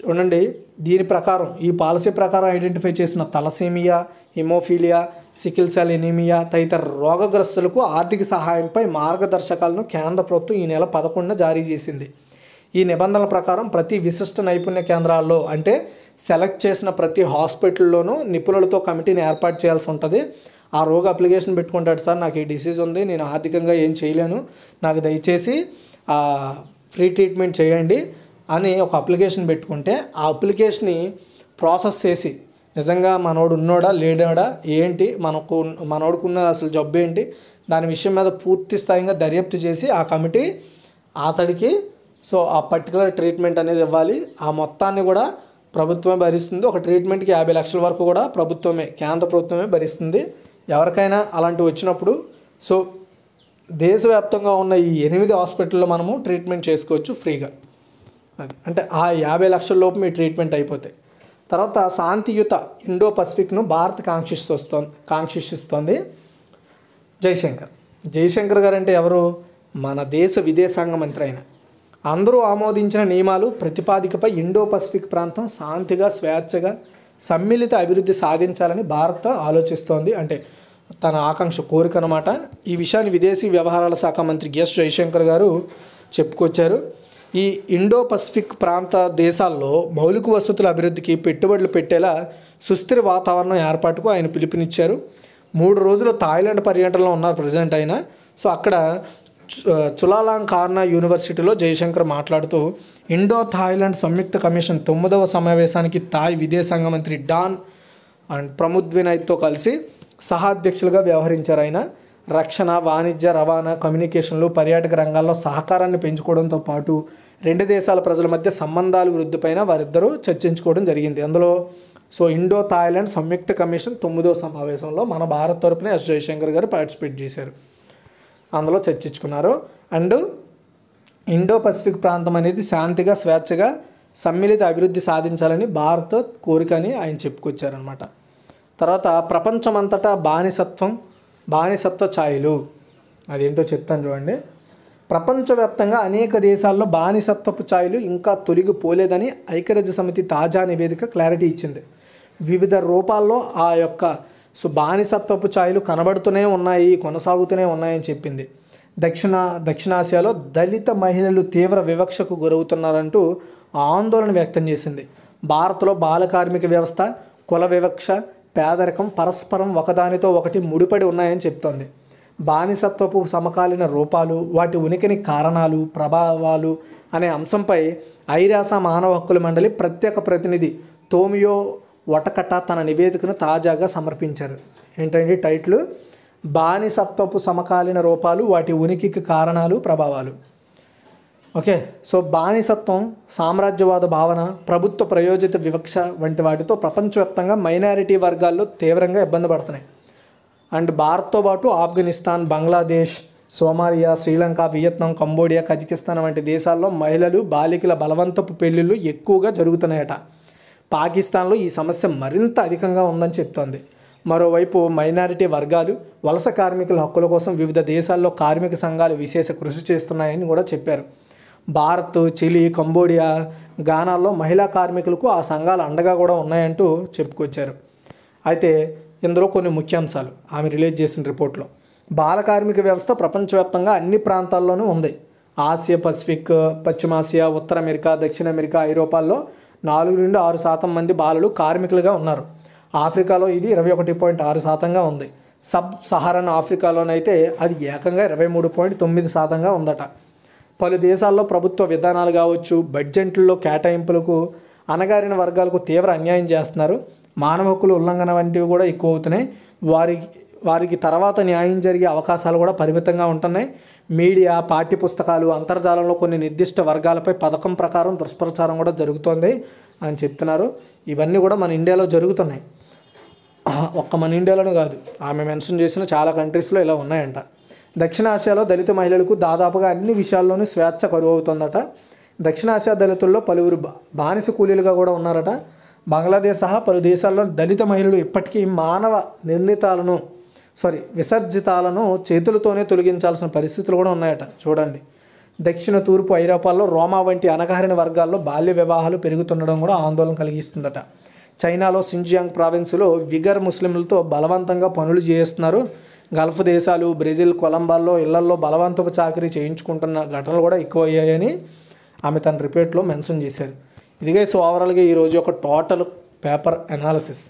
చూడండి దీని ప్రకారం ఈ పాలసీ ప్రకారం ఐడెంటిఫై చేసిన thalassaemia haemophilia sickle cell anaemia తదితర రోగగ్రస్తులకు ఆర్థిక సహాయంపై మార్గదర్శకాలను కేంద్ర ప్రభుత్వం ఈ నెల పదకొండున జారీ చేసింది ఈ నిబంధనల ప్రకారం ప్రతి విశిష్ట నైపుణ్య కేంద్రాల్లో అంటే సెలెక్ట్ చేసిన ప్రతి హాస్పిటల్లోనూ నిపుణులతో కమిటీని ఏర్పాటు చేయాల్సి ఉంటుంది ఆ రోగ అప్లికేషన్ పెట్టుకుంటాడు సార్ నాకు ఈ డిసీజ్ ఉంది నేను ఆర్థికంగా ఏం చేయలేను నాకు దయచేసి ఫ్రీ ట్రీట్మెంట్ చేయండి అని ఒక అప్లికేషన్ పెట్టుకుంటే ఆ అప్లికేషన్ని ప్రాసెస్ చేసి నిజంగా మనోడు ఉన్నాడా లేడాడా ఏంటి మనకు మనోడుకున్న అసలు జబ్బు ఏంటి దాని విషయం మీద పూర్తి స్థాయిగా దర్యాప్తు చేసి ఆ కమిటీ అతడికి సో ఆ పర్టికులర్ ట్రీట్మెంట్ అనేది ఇవ్వాలి ఆ మొత్తాన్ని కూడా ప్రభుత్వమే భరిస్తుంది ఒక ట్రీట్మెంట్కి యాభై లక్షల వరకు కూడా ప్రభుత్వమే కేంద్ర ప్రభుత్వమే భరిస్తుంది ఎవరికైనా అలాంటివి వచ్చినప్పుడు సో దేశవ్యాప్తంగా ఉన్న ఈ ఎనిమిది హాస్పిటల్లో మనము ట్రీట్మెంట్ చేసుకోవచ్చు ఫ్రీగా అది అంటే ఆ యాభై లక్షల లోపు మీ ట్రీట్మెంట్ అయిపోతాయి తర్వాత శాంతియుత ఇండో పసిఫిక్ను భారత్ కాంక్షిస్తూ కాంక్షిస్తోంది జయశంకర్ జయశంకర్ గారు అంటే ఎవరు మన దేశ విదేశాంగ మంత్రి అయినా అందరూ ఆమోదించిన నియమాలు ప్రతిపాదికపై ఇండో పసిఫిక్ ప్రాంతం శాంతిగా స్వేచ్ఛగా సమ్మిళిత అభివృద్ధి సాధించాలని భారత్ ఆలోచిస్తోంది అంటే తన ఆకాంక్ష కోరిక అనమాట ఈ విషయాన్ని విదేశీ వ్యవహారాల శాఖ మంత్రి ఎస్ జయశంకర్ గారు చెప్పుకొచ్చారు ఈ ఇండో పసిఫిక్ ప్రాంత దేశాల్లో మౌలిక వసతుల అభివృద్ధికి పెట్టుబడులు పెట్టేలా సుస్థిర వాతావరణం ఏర్పాటుకు ఆయన పిలుపునిచ్చారు మూడు రోజులు థాయిలాండ్ పర్యటనలో ఉన్నారు ప్రజెంట్ ఆయన సో అక్కడ చులాలాంకార్నా యూనివర్సిటీలో జయశంకర్ మాట్లాడుతూ ఇండో థాయిలాండ్ సంయుక్త కమిషన్ తొమ్మిదవ సమావేశానికి థాయ్ విదేశాంగ మంత్రి డాన్ అండ్ ప్రముద్ కలిసి సహాధ్యక్షులుగా వ్యవహరించారు ఆయన రక్షణ వాణిజ్య రవాణా కమ్యూనికేషన్లు పర్యాటక రంగాల్లో సహకారాన్ని పెంచుకోవడంతో పాటు రెండు దేశాల ప్రజల మధ్య సంబంధాల వృద్ధిపైన వారిద్దరూ చర్చించుకోవడం జరిగింది అందులో సో ఇండో థాయిలాండ్ సంయుక్త కమిషన్ తొమ్మిదో సమావేశంలో మన భారత్ తరపున ఎస్ జయశంకర్ గారు పార్టిసిపేట్ చేశారు అందులో చర్చించుకున్నారు అండ్ ఇండో పసిఫిక్ ప్రాంతం అనేది శాంతిగా స్వేచ్ఛగా సమ్మిళిత అభివృద్ధి సాధించాలని భారత్ కోరికని ఆయన చెప్పుకొచ్చారనమాట తర్వాత ప్రపంచమంతటా బానిసత్వం బానిసత్వ ఛాయలు అదేంటో చెప్తాను చూడండి ప్రపంచవ్యాప్తంగా అనేక దేశాల్లో బానిసత్వపు ఛాయలు ఇంకా తొలగిపోలేదని ఐక్యరాజ్య సమితి తాజా నివేదిక క్లారిటీ ఇచ్చింది వివిధ రూపాల్లో ఆ యొక్క సో బానిసత్వపు ఛాయలు కనబడుతూనే ఉన్నాయి కొనసాగుతూనే ఉన్నాయని చెప్పింది దక్షిణ దక్షిణాసియాలో దళిత మహిళలు తీవ్ర వివక్షకు గురవుతున్నారంటూ ఆందోళన వ్యక్తం చేసింది భారత్లో బాల కార్మిక వ్యవస్థ కుల వివక్ష పేదరికం పరస్పరం ఒకదానితో ఒకటి ముడిపడి ఉన్నాయని చెప్తోంది బానిసత్వపు సమకాలీన రూపాలు వాటి ఉనికిని కారణాలు ప్రభావాలు అనే అంశంపై ఐరాస మానవ హక్కుల మండలి ప్రత్యేక ప్రతినిధి తోమియో వటకట తన నివేదికను తాజాగా సమర్పించారు ఏంటండి టైట్లు బానిసత్వపు సమకాలీన రూపాలు వాటి ఉనికికి కారణాలు ప్రభావాలు ఓకే సో బానిసత్వం సామ్రాజ్యవాద భావన ప్రభుత్వ ప్రయోజిత వివక్ష వంటి వాటితో ప్రపంచవ్యాప్తంగా మైనారిటీ వర్గాల్లో తీవ్రంగా ఇబ్బంది పడుతున్నాయి అండ్ భారత్తో పాటు Afghanistan Bangladesh Somalia Sri Lanka Vietnam Cambodia Kazakhstan వంటి దేశాల్లో మహిళలు బాలికల బలవంతపు పెళ్లిళ్ళు ఎక్కువగా జరుగుతున్నాయట పాకిస్తాన్లో ఈ సమస్య మరింత అధికంగా ఉందని చెప్తోంది మరోవైపు మైనారిటీ వర్గాలు వలస కార్మికుల హక్కుల కోసం వివిధ దేశాల్లో కార్మిక సంఘాలు విశేష కృషి చేస్తున్నాయని కూడా చెప్పారు భారత్ చిలీ కంబోడియా గానాల్లో మహిళా కార్మికులకు ఆ సంఘాలు అండగా కూడా ఉన్నాయంటూ చెప్పుకొచ్చారు అయితే ఇందులో కొన్ని ముఖ్యాంశాలు ఆమె రిలీజ్ చేసిన రిపోర్ట్లో బాల కార్మిక వ్యవస్థ ప్రపంచవ్యాప్తంగా అన్ని ప్రాంతాల్లోనూ ఉంది ఆసియా పసిఫిక్ పశ్చిమాసియా ఉత్తర అమెరికా దక్షిణ అమెరికా ఐరోపాల్లో నాలుగు నుండి ఆరు శాతం మంది బాలలు కార్మికులుగా ఉన్నారు ఆఫ్రికాలో ఇది ఇరవై ఒకటి పాయింట్ ఆరు శాతంగా ఉంది సబ్ సహారన్ ఆఫ్రికాలోనైతే అది ఏకంగా ఇరవై మూడు పాయింట్ తొమ్మిది శాతంగా ఉందట పలు దేశాల్లో ప్రభుత్వ విధానాలు కావచ్చు బడ్జెట్లలో కేటాయింపులకు అణగారిన వర్గాలకు తీవ్ర అన్యాయం చేస్తున్నారు మానవ హక్కుల ఉల్లంఘన వంటివి కూడా ఎక్కువ అవుతున్నాయి వారి వారికి తర్వాత న్యాయం జరిగే అవకాశాలు కూడా పరిమితంగా ఉంటున్నాయి మీడియా పాఠ్యపుస్తకాలు అంతర్జాలంలో కొన్ని నిర్దిష్ట వర్గాలపై పథకం ప్రకారం దుష్ప్రచారం కూడా జరుగుతోంది అని చెప్తున్నారు ఇవన్నీ కూడా మన ఇండియాలో జరుగుతున్నాయి ఒక్క మన ఇండియాలోనే కాదు ఆమె మెన్షన్ చేసిన చాలా కంట్రీస్లో ఇలా ఉన్నాయంట దక్షిణాసియాలో దళిత మహిళలకు దాదాపుగా అన్ని విషయాల్లోనూ స్వేచ్ఛ కరువు అవుతుందట దక్షిణాసియా దళితుల్లో పలువురు బానిస కూలీలుగా కూడా ఉన్నారట బంగ్లాదేశ్ సహా పలు దేశాల్లో దళిత మహిళలు ఇప్పటికీ మానవ నిర్ణీతాలను సారీ విసర్జితాలను చేతులతోనే తొలగించాల్సిన పరిస్థితులు కూడా ఉన్నాయట చూడండి దక్షిణ తూర్పు ఐరోపాలో రోమా వంటి అనగారిన వర్గాల్లో బాల్య వివాహాలు పెరుగుతుండడం కూడా ఆందోళన కలిగిస్తుందట చైనాలో సింజియాంగ్ ప్రావిన్స్లో విగర్ ముస్లింలతో బలవంతంగా పనులు చేస్తున్నారు గల్ఫ్ దేశాలు బ్రెజిల్ కొలంబాల్లో ఇళ్లల్లో బలవంతపు చాకరీ చేయించుకుంటున్న ఘటనలు కూడా ఎక్కువ అయ్యాయని ఆమె తన రిపోర్ట్లో మెన్షన్ చేశారు ఇదిగే సో ఓవరాల్గా ఈరోజు ఒక టోటల్ పేపర్ అనాలిసిస్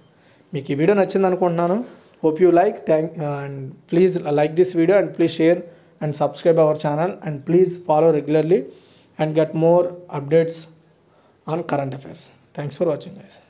మీకు ఈ వీడియో నచ్చింది అనుకుంటున్నాను hope you like thank and please like this video and please share and subscribe our channel and please follow regularly and get more updates on current affairs thanks for watching guys